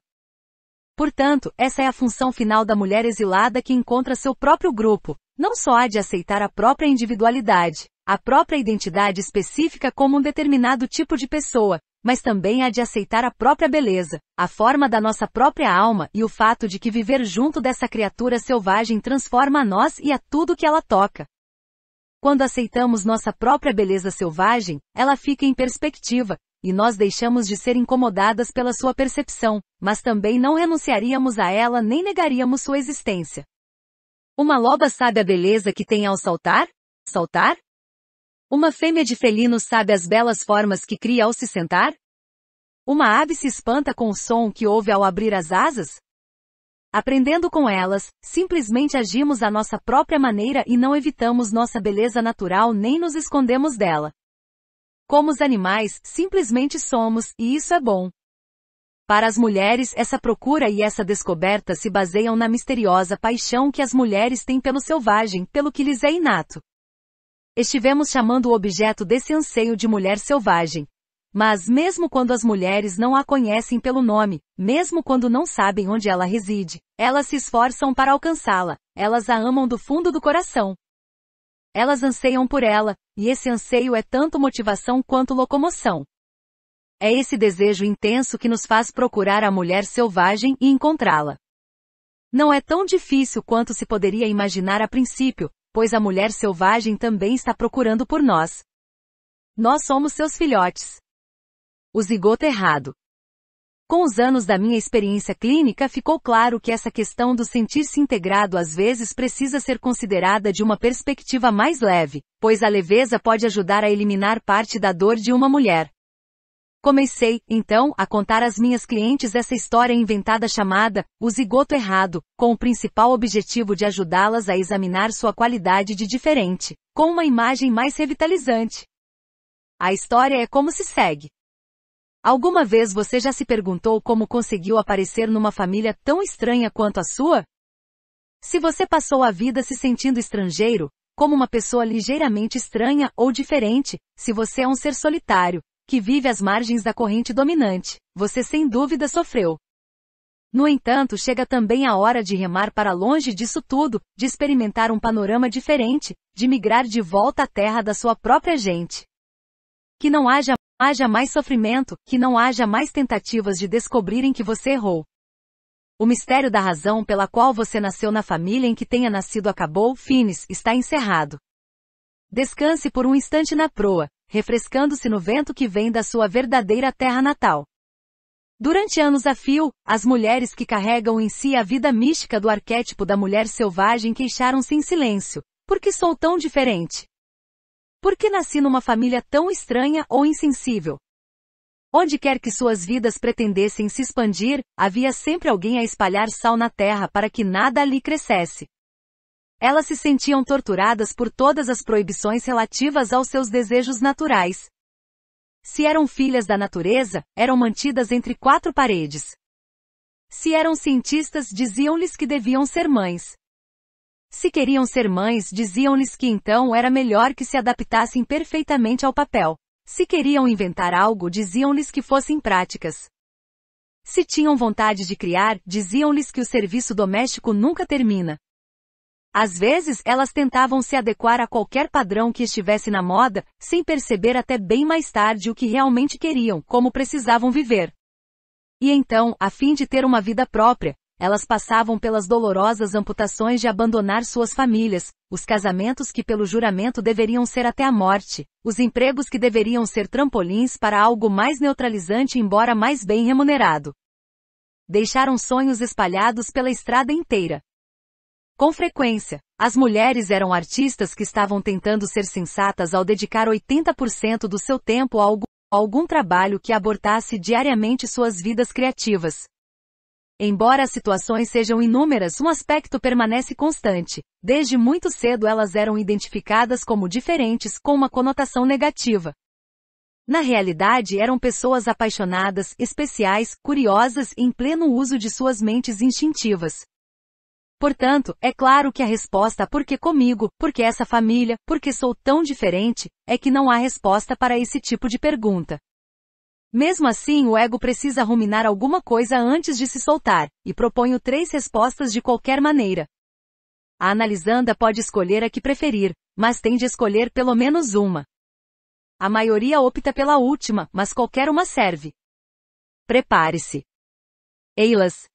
Portanto, essa é a função final da mulher exilada que encontra seu próprio grupo, não só há de aceitar a própria individualidade, a própria identidade específica como um determinado tipo de pessoa, mas também há de aceitar a própria beleza, a forma da nossa própria alma e o fato de que viver junto dessa criatura selvagem transforma a nós e a tudo que ela toca. Quando aceitamos nossa própria beleza selvagem, ela fica em perspectiva, e nós deixamos de ser incomodadas pela sua percepção, mas também não renunciaríamos a ela nem negaríamos sua existência. Uma loba sabe a beleza que tem ao saltar? Saltar? Uma fêmea de felino sabe as belas formas que cria ao se sentar? Uma ave se espanta com o som que ouve ao abrir as asas? Aprendendo com elas, simplesmente agimos à nossa própria maneira e não evitamos nossa beleza natural nem nos escondemos dela. Como os animais, simplesmente somos, e isso é bom. Para as mulheres, essa procura e essa descoberta se baseiam na misteriosa paixão que as mulheres têm pelo selvagem, pelo que lhes é inato. Estivemos chamando o objeto desse anseio de mulher selvagem. Mas mesmo quando as mulheres não a conhecem pelo nome, mesmo quando não sabem onde ela reside, elas se esforçam para alcançá-la, elas a amam do fundo do coração. Elas anseiam por ela, e esse anseio é tanto motivação quanto locomoção. É esse desejo intenso que nos faz procurar a mulher selvagem e encontrá-la. Não é tão difícil quanto se poderia imaginar a princípio, pois a mulher selvagem também está procurando por nós. Nós somos seus filhotes. O zigoto errado. Com os anos da minha experiência clínica ficou claro que essa questão do sentir-se integrado às vezes precisa ser considerada de uma perspectiva mais leve, pois a leveza pode ajudar a eliminar parte da dor de uma mulher. Comecei, então, a contar às minhas clientes essa história inventada chamada O Zigoto Errado, com o principal objetivo de ajudá-las a examinar sua qualidade de diferente, com uma imagem mais revitalizante. A história é como se segue. Alguma vez você já se perguntou como conseguiu aparecer numa família tão estranha quanto a sua? Se você passou a vida se sentindo estrangeiro, como uma pessoa ligeiramente estranha ou diferente, se você é um ser solitário, que vive às margens da corrente dominante, você sem dúvida sofreu. No entanto, chega também a hora de remar para longe disso tudo, de experimentar um panorama diferente, de migrar de volta à terra da sua própria gente. Que não haja, haja mais sofrimento, que não haja mais tentativas de descobrirem que você errou. O mistério da razão pela qual você nasceu na família em que tenha nascido acabou, finis, está encerrado. Descanse por um instante na proa, refrescando-se no vento que vem da sua verdadeira terra natal. Durante anos a fio, as mulheres que carregam em si a vida mística do arquétipo da mulher selvagem queixaram-se em silêncio. Por que sou tão diferente? Por que nasci numa família tão estranha ou insensível? Onde quer que suas vidas pretendessem se expandir, havia sempre alguém a espalhar sal na terra para que nada ali crescesse. Elas se sentiam torturadas por todas as proibições relativas aos seus desejos naturais. Se eram filhas da natureza, eram mantidas entre quatro paredes. Se eram cientistas, diziam-lhes que deviam ser mães. Se queriam ser mães, diziam-lhes que então era melhor que se adaptassem perfeitamente ao papel. Se queriam inventar algo, diziam-lhes que fossem práticas. Se tinham vontade de criar, diziam-lhes que o serviço doméstico nunca termina. Às vezes elas tentavam se adequar a qualquer padrão que estivesse na moda, sem perceber até bem mais tarde o que realmente queriam, como precisavam viver. E então, a fim de ter uma vida própria, elas passavam pelas dolorosas amputações de abandonar suas famílias, os casamentos que pelo juramento deveriam ser até a morte, os empregos que deveriam ser trampolins para algo mais neutralizante embora mais bem remunerado. Deixaram sonhos espalhados pela estrada inteira. Com frequência, as mulheres eram artistas que estavam tentando ser sensatas ao dedicar 80% do seu tempo a algum, a algum trabalho que abortasse diariamente suas vidas criativas. Embora as situações sejam inúmeras, um aspecto permanece constante. Desde muito cedo elas eram identificadas como diferentes com uma conotação negativa. Na realidade, eram pessoas apaixonadas, especiais, curiosas e em pleno uso de suas mentes instintivas. Portanto, é claro que a resposta por que comigo, por que essa família, por que sou tão diferente, é que não há resposta para esse tipo de pergunta. Mesmo assim, o ego precisa ruminar alguma coisa antes de se soltar, e proponho três respostas de qualquer maneira. A analisanda pode escolher a que preferir, mas tem de escolher pelo menos uma. A maioria opta pela última, mas qualquer uma serve. Prepare-se. Eilas,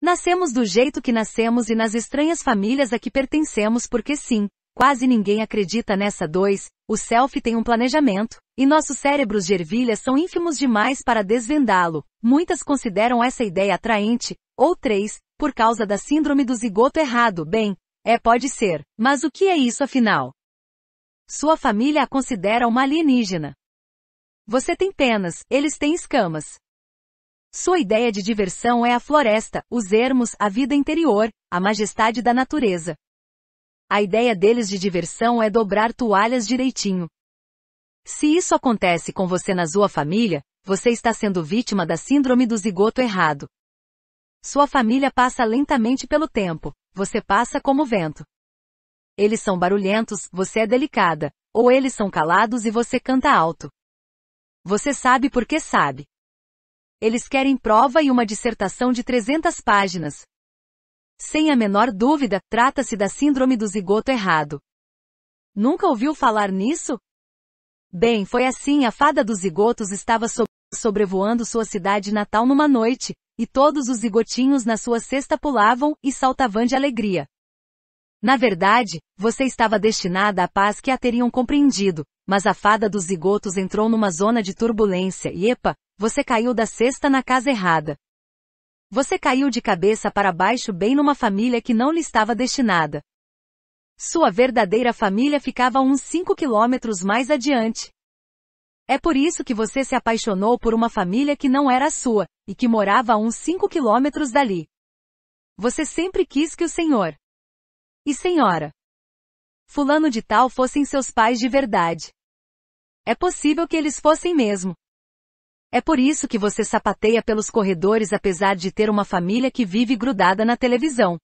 Nascemos do jeito que nascemos e nas estranhas famílias a que pertencemos porque sim, quase ninguém acredita nessa 2, o self tem um planejamento, e nossos cérebros de ervilha são ínfimos demais para desvendá-lo. Muitas consideram essa ideia atraente, ou 3, por causa da síndrome do zigoto errado. Bem, é pode ser, mas o que é isso afinal? Sua família a considera uma alienígena. Você tem penas, eles têm escamas. Sua ideia de diversão é a floresta, os ermos, a vida interior, a majestade da natureza. A ideia deles de diversão é dobrar toalhas direitinho. Se isso acontece com você na sua família, você está sendo vítima da síndrome do zigoto errado. Sua família passa lentamente pelo tempo, você passa como vento. Eles são barulhentos, você é delicada, ou eles são calados e você canta alto. Você sabe porque sabe, eles querem prova e uma dissertação de 300 páginas. Sem a menor dúvida, trata-se da síndrome do zigoto errado. Nunca ouviu falar nisso? Bem, foi assim, a fada dos zigotos estava sobrevoando sua cidade natal numa noite, e todos os zigotinhos na sua cesta pulavam e saltavam de alegria. Na verdade, você estava destinada à paz que a teriam compreendido, mas a fada dos zigotos entrou numa zona de turbulência e epa, você caiu da cesta na casa errada. Você caiu de cabeça para baixo bem numa família que não lhe estava destinada. Sua verdadeira família ficava uns 5 quilômetros mais adiante. É por isso que você se apaixonou por uma família que não era sua, e que morava a uns 5 quilômetros dali. Você sempre quis que o Senhor e senhora? Fulano de tal fossem seus pais de verdade. É possível que eles fossem mesmo. É por isso que você sapateia pelos corredores apesar de ter uma família que vive grudada na televisão.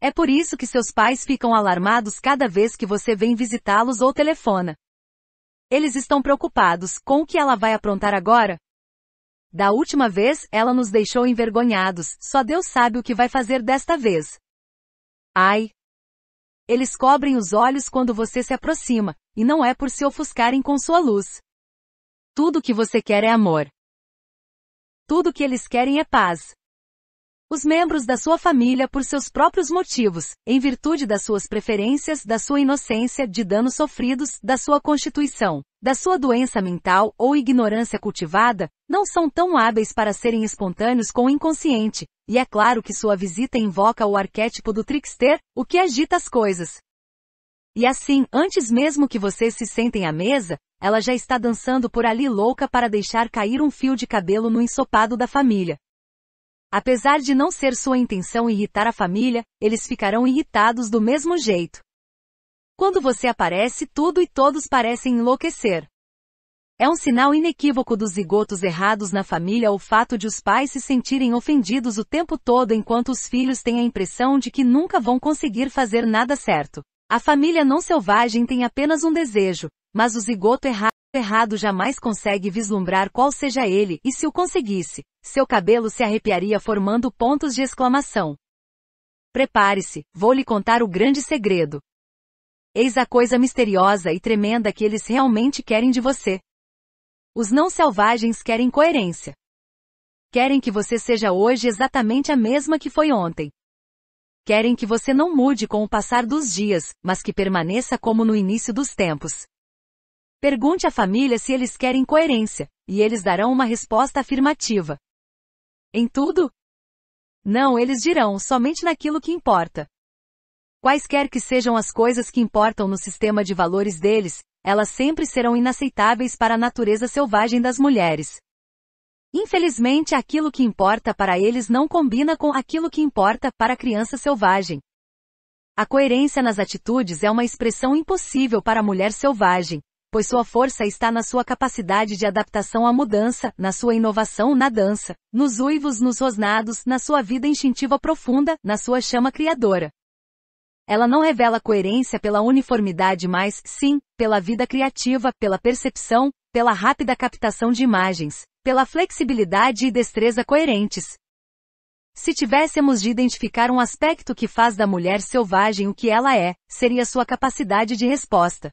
É por isso que seus pais ficam alarmados cada vez que você vem visitá-los ou telefona. Eles estão preocupados com o que ela vai aprontar agora? Da última vez, ela nos deixou envergonhados, só Deus sabe o que vai fazer desta vez. Ai, eles cobrem os olhos quando você se aproxima, e não é por se ofuscarem com sua luz. Tudo que você quer é amor. Tudo que eles querem é paz os membros da sua família por seus próprios motivos, em virtude das suas preferências, da sua inocência, de danos sofridos, da sua constituição, da sua doença mental ou ignorância cultivada, não são tão hábeis para serem espontâneos com o inconsciente, e é claro que sua visita invoca o arquétipo do trickster, o que agita as coisas. E assim, antes mesmo que vocês se sentem à mesa, ela já está dançando por ali louca para deixar cair um fio de cabelo no ensopado da família. Apesar de não ser sua intenção irritar a família, eles ficarão irritados do mesmo jeito. Quando você aparece, tudo e todos parecem enlouquecer. É um sinal inequívoco dos zigotos errados na família o fato de os pais se sentirem ofendidos o tempo todo enquanto os filhos têm a impressão de que nunca vão conseguir fazer nada certo. A família não selvagem tem apenas um desejo: mas o zigoto erra errado jamais consegue vislumbrar qual seja ele, e se o conseguisse, seu cabelo se arrepiaria formando pontos de exclamação. Prepare-se, vou lhe contar o grande segredo. Eis a coisa misteriosa e tremenda que eles realmente querem de você. Os não selvagens querem coerência. Querem que você seja hoje exatamente a mesma que foi ontem. Querem que você não mude com o passar dos dias, mas que permaneça como no início dos tempos. Pergunte à família se eles querem coerência, e eles darão uma resposta afirmativa. Em tudo? Não, eles dirão somente naquilo que importa. Quaisquer que sejam as coisas que importam no sistema de valores deles, elas sempre serão inaceitáveis para a natureza selvagem das mulheres. Infelizmente, aquilo que importa para eles não combina com aquilo que importa para a criança selvagem. A coerência nas atitudes é uma expressão impossível para a mulher selvagem, pois sua força está na sua capacidade de adaptação à mudança, na sua inovação na dança, nos uivos, nos rosnados, na sua vida instintiva profunda, na sua chama criadora. Ela não revela coerência pela uniformidade, mas, sim, pela vida criativa, pela percepção, pela rápida captação de imagens, pela flexibilidade e destreza coerentes. Se tivéssemos de identificar um aspecto que faz da mulher selvagem o que ela é, seria sua capacidade de resposta.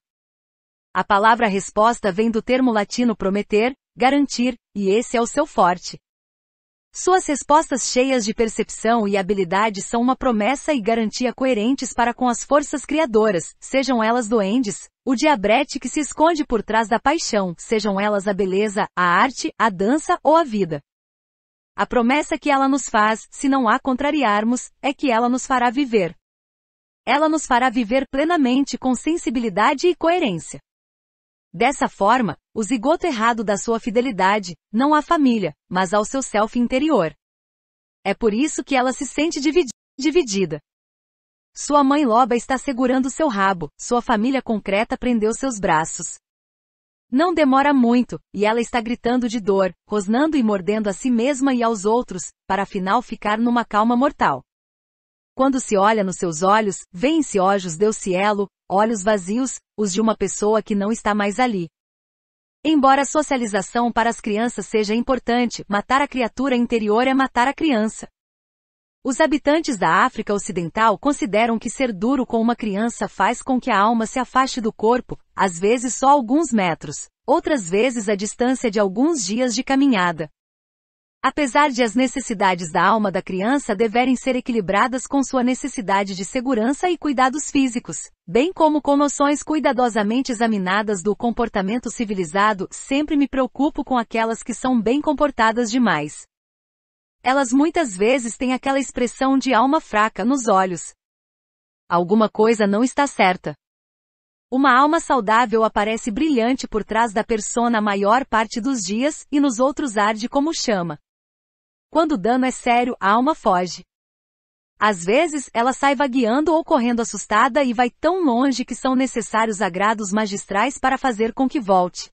A palavra resposta vem do termo latino prometer, garantir, e esse é o seu forte. Suas respostas cheias de percepção e habilidade são uma promessa e garantia coerentes para com as forças criadoras, sejam elas doentes, o diabrete que se esconde por trás da paixão, sejam elas a beleza, a arte, a dança ou a vida. A promessa que ela nos faz, se não a contrariarmos, é que ela nos fará viver. Ela nos fará viver plenamente com sensibilidade e coerência. Dessa forma, o zigoto errado da sua fidelidade, não à família, mas ao seu self interior. É por isso que ela se sente dividi dividida. Sua mãe loba está segurando seu rabo, sua família concreta prendeu seus braços. Não demora muito, e ela está gritando de dor, rosnando e mordendo a si mesma e aos outros, para afinal ficar numa calma mortal. Quando se olha nos seus olhos, vêem-se olhos cielo, olhos vazios, os de uma pessoa que não está mais ali. Embora a socialização para as crianças seja importante, matar a criatura interior é matar a criança. Os habitantes da África Ocidental consideram que ser duro com uma criança faz com que a alma se afaste do corpo, às vezes só alguns metros, outras vezes a distância de alguns dias de caminhada. Apesar de as necessidades da alma da criança deverem ser equilibradas com sua necessidade de segurança e cuidados físicos, bem como com noções cuidadosamente examinadas do comportamento civilizado, sempre me preocupo com aquelas que são bem comportadas demais. Elas muitas vezes têm aquela expressão de alma fraca nos olhos. Alguma coisa não está certa. Uma alma saudável aparece brilhante por trás da persona a maior parte dos dias e nos outros arde como chama. Quando o dano é sério, a alma foge. Às vezes, ela sai vagueando ou correndo assustada e vai tão longe que são necessários agrados magistrais para fazer com que volte.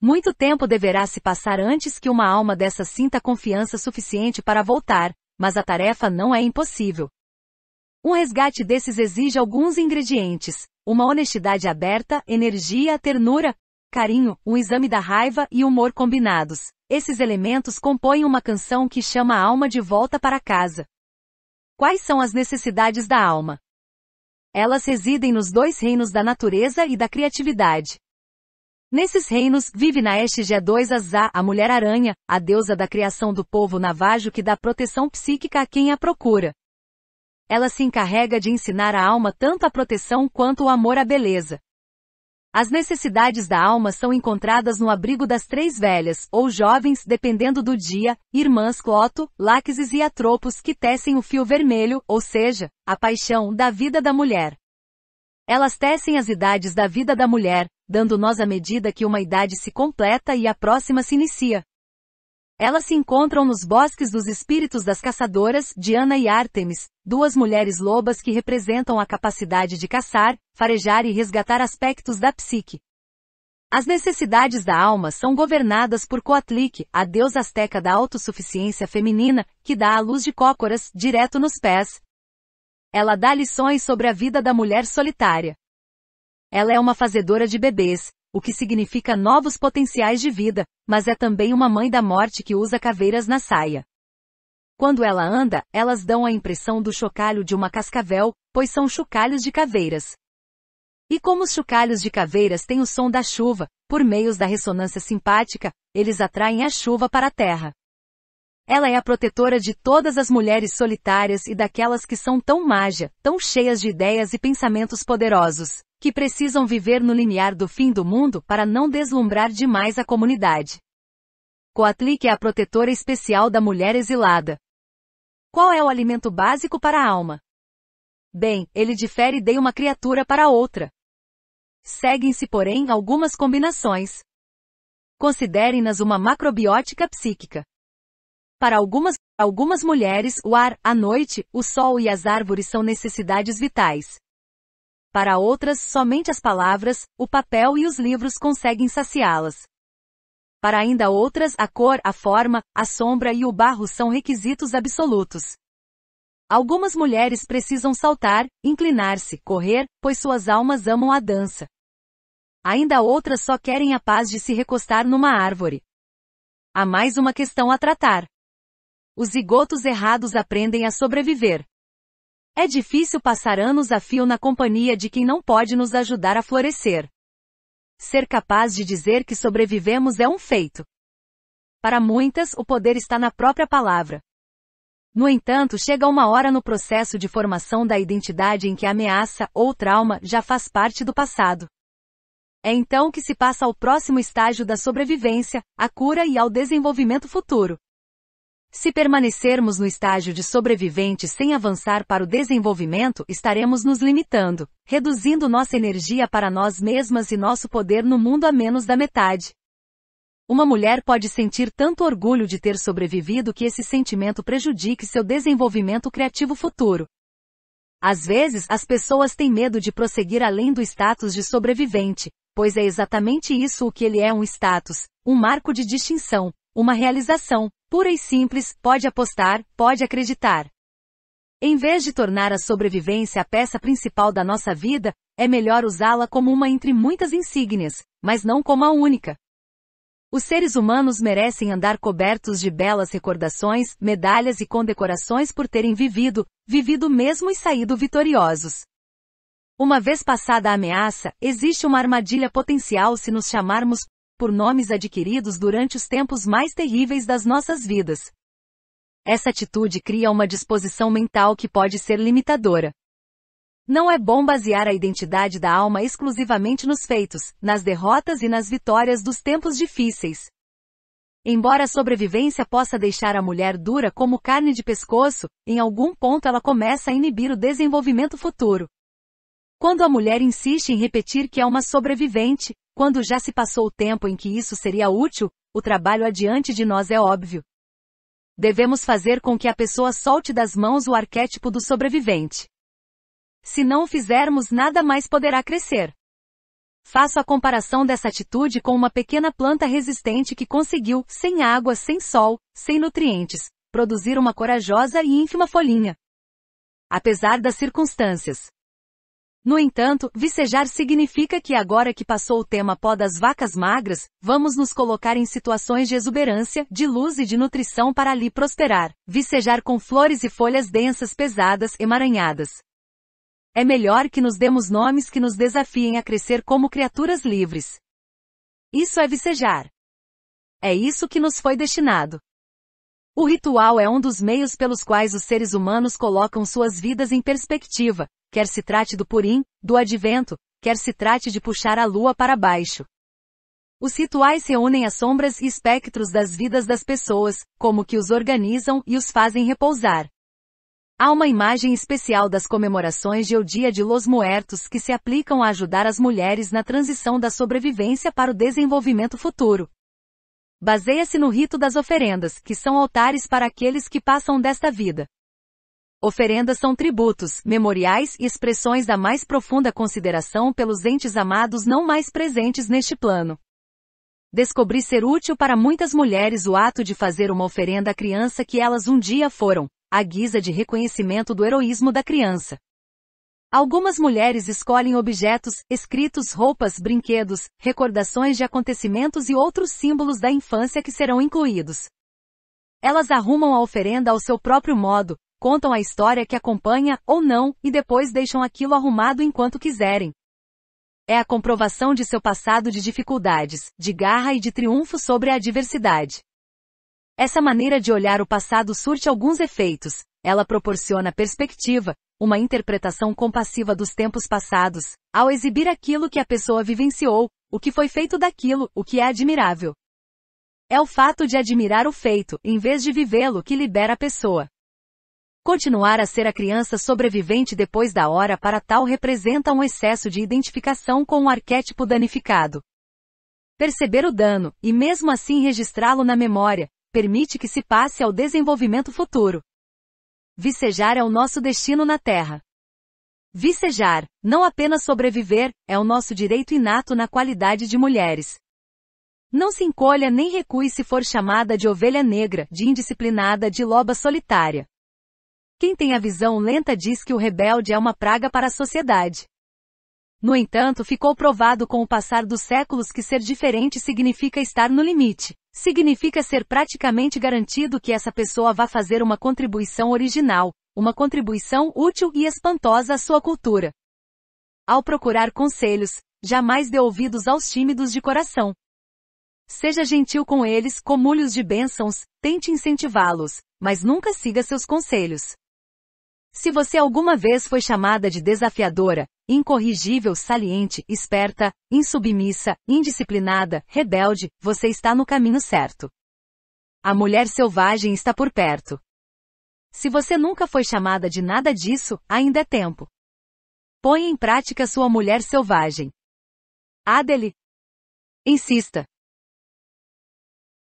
Muito tempo deverá se passar antes que uma alma dessa sinta confiança suficiente para voltar, mas a tarefa não é impossível. Um resgate desses exige alguns ingredientes: uma honestidade aberta, energia, ternura, carinho, um exame da raiva e humor combinados. Esses elementos compõem uma canção que chama a alma de volta para casa. Quais são as necessidades da alma? Elas residem nos dois reinos da natureza e da criatividade. Nesses reinos, vive na sg 2 Azá, a Mulher Aranha, a deusa da criação do povo navajo que dá proteção psíquica a quem a procura. Ela se encarrega de ensinar à alma tanto a proteção quanto o amor à beleza. As necessidades da alma são encontradas no abrigo das três velhas, ou jovens, dependendo do dia, irmãs Cloto, Láquises e Atropos que tecem o fio vermelho, ou seja, a paixão da vida da mulher. Elas tecem as idades da vida da mulher, dando-nos a medida que uma idade se completa e a próxima se inicia, elas se encontram nos bosques dos espíritos das caçadoras, Diana e Artemis, duas mulheres lobas que representam a capacidade de caçar, farejar e resgatar aspectos da psique. As necessidades da alma são governadas por Coatlic, a deusa asteca da autossuficiência feminina, que dá a luz de cócoras, direto nos pés. Ela dá lições sobre a vida da mulher solitária. Ela é uma fazedora de bebês, o que significa novos potenciais de vida, mas é também uma mãe da morte que usa caveiras na saia. Quando ela anda, elas dão a impressão do chocalho de uma cascavel, pois são chocalhos de caveiras. E como os chocalhos de caveiras têm o som da chuva, por meios da ressonância simpática, eles atraem a chuva para a terra. Ela é a protetora de todas as mulheres solitárias e daquelas que são tão mágia, tão cheias de ideias e pensamentos poderosos que precisam viver no limiar do fim do mundo para não deslumbrar demais a comunidade. Coatlic é a protetora especial da mulher exilada. Qual é o alimento básico para a alma? Bem, ele difere de uma criatura para outra. Seguem-se, porém, algumas combinações. Considerem-nas uma macrobiótica psíquica. Para algumas, algumas mulheres, o ar, a noite, o sol e as árvores são necessidades vitais. Para outras, somente as palavras, o papel e os livros conseguem saciá-las. Para ainda outras, a cor, a forma, a sombra e o barro são requisitos absolutos. Algumas mulheres precisam saltar, inclinar-se, correr, pois suas almas amam a dança. Ainda outras só querem a paz de se recostar numa árvore. Há mais uma questão a tratar. Os zigotos errados aprendem a sobreviver. É difícil passar anos a fio na companhia de quem não pode nos ajudar a florescer. Ser capaz de dizer que sobrevivemos é um feito. Para muitas, o poder está na própria palavra. No entanto, chega uma hora no processo de formação da identidade em que a ameaça ou trauma já faz parte do passado. É então que se passa ao próximo estágio da sobrevivência, à cura e ao desenvolvimento futuro. Se permanecermos no estágio de sobrevivente sem avançar para o desenvolvimento, estaremos nos limitando, reduzindo nossa energia para nós mesmas e nosso poder no mundo a menos da metade. Uma mulher pode sentir tanto orgulho de ter sobrevivido que esse sentimento prejudique seu desenvolvimento criativo futuro. Às vezes, as pessoas têm medo de prosseguir além do status de sobrevivente, pois é exatamente isso o que ele é um status, um marco de distinção, uma realização, Pura e simples, pode apostar, pode acreditar. Em vez de tornar a sobrevivência a peça principal da nossa vida, é melhor usá-la como uma entre muitas insígnias, mas não como a única. Os seres humanos merecem andar cobertos de belas recordações, medalhas e condecorações por terem vivido, vivido mesmo e saído vitoriosos. Uma vez passada a ameaça, existe uma armadilha potencial se nos chamarmos por nomes adquiridos durante os tempos mais terríveis das nossas vidas. Essa atitude cria uma disposição mental que pode ser limitadora. Não é bom basear a identidade da alma exclusivamente nos feitos, nas derrotas e nas vitórias dos tempos difíceis. Embora a sobrevivência possa deixar a mulher dura como carne de pescoço, em algum ponto ela começa a inibir o desenvolvimento futuro. Quando a mulher insiste em repetir que é uma sobrevivente, quando já se passou o tempo em que isso seria útil, o trabalho adiante de nós é óbvio. Devemos fazer com que a pessoa solte das mãos o arquétipo do sobrevivente. Se não o fizermos, nada mais poderá crescer. Faço a comparação dessa atitude com uma pequena planta resistente que conseguiu, sem água, sem sol, sem nutrientes, produzir uma corajosa e ínfima folhinha. Apesar das circunstâncias, no entanto, vicejar significa que agora que passou o tema pó das vacas magras, vamos nos colocar em situações de exuberância, de luz e de nutrição para ali prosperar. Vicejar com flores e folhas densas, pesadas, emaranhadas. É melhor que nos demos nomes que nos desafiem a crescer como criaturas livres. Isso é vicejar. É isso que nos foi destinado. O ritual é um dos meios pelos quais os seres humanos colocam suas vidas em perspectiva, quer se trate do Purim, do Advento, quer se trate de puxar a lua para baixo. Os rituais reúnem as sombras e espectros das vidas das pessoas, como que os organizam e os fazem repousar. Há uma imagem especial das comemorações de O Dia de Los Muertos que se aplicam a ajudar as mulheres na transição da sobrevivência para o desenvolvimento futuro. Baseia-se no rito das oferendas, que são altares para aqueles que passam desta vida. Oferendas são tributos, memoriais e expressões da mais profunda consideração pelos entes amados não mais presentes neste plano. Descobri ser útil para muitas mulheres o ato de fazer uma oferenda à criança que elas um dia foram, à guisa de reconhecimento do heroísmo da criança. Algumas mulheres escolhem objetos, escritos, roupas, brinquedos, recordações de acontecimentos e outros símbolos da infância que serão incluídos. Elas arrumam a oferenda ao seu próprio modo, contam a história que acompanha, ou não, e depois deixam aquilo arrumado enquanto quiserem. É a comprovação de seu passado de dificuldades, de garra e de triunfo sobre a adversidade. Essa maneira de olhar o passado surte alguns efeitos. Ela proporciona perspectiva, uma interpretação compassiva dos tempos passados, ao exibir aquilo que a pessoa vivenciou, o que foi feito daquilo, o que é admirável. É o fato de admirar o feito, em vez de vivê-lo, que libera a pessoa. Continuar a ser a criança sobrevivente depois da hora para tal representa um excesso de identificação com o um arquétipo danificado. Perceber o dano, e mesmo assim registrá-lo na memória, permite que se passe ao desenvolvimento futuro. Vicejar é o nosso destino na Terra. Vicejar, não apenas sobreviver, é o nosso direito inato na qualidade de mulheres. Não se encolha nem recue se for chamada de ovelha negra, de indisciplinada, de loba solitária. Quem tem a visão lenta diz que o rebelde é uma praga para a sociedade. No entanto, ficou provado com o passar dos séculos que ser diferente significa estar no limite. Significa ser praticamente garantido que essa pessoa vá fazer uma contribuição original, uma contribuição útil e espantosa à sua cultura. Ao procurar conselhos, jamais dê ouvidos aos tímidos de coração. Seja gentil com eles, comulhos de bênçãos, tente incentivá-los, mas nunca siga seus conselhos. Se você alguma vez foi chamada de desafiadora, incorrigível, saliente, esperta, insubmissa, indisciplinada, rebelde, você está no caminho certo. A mulher selvagem está por perto. Se você nunca foi chamada de nada disso, ainda é tempo. Põe em prática sua mulher selvagem. Adele. Insista.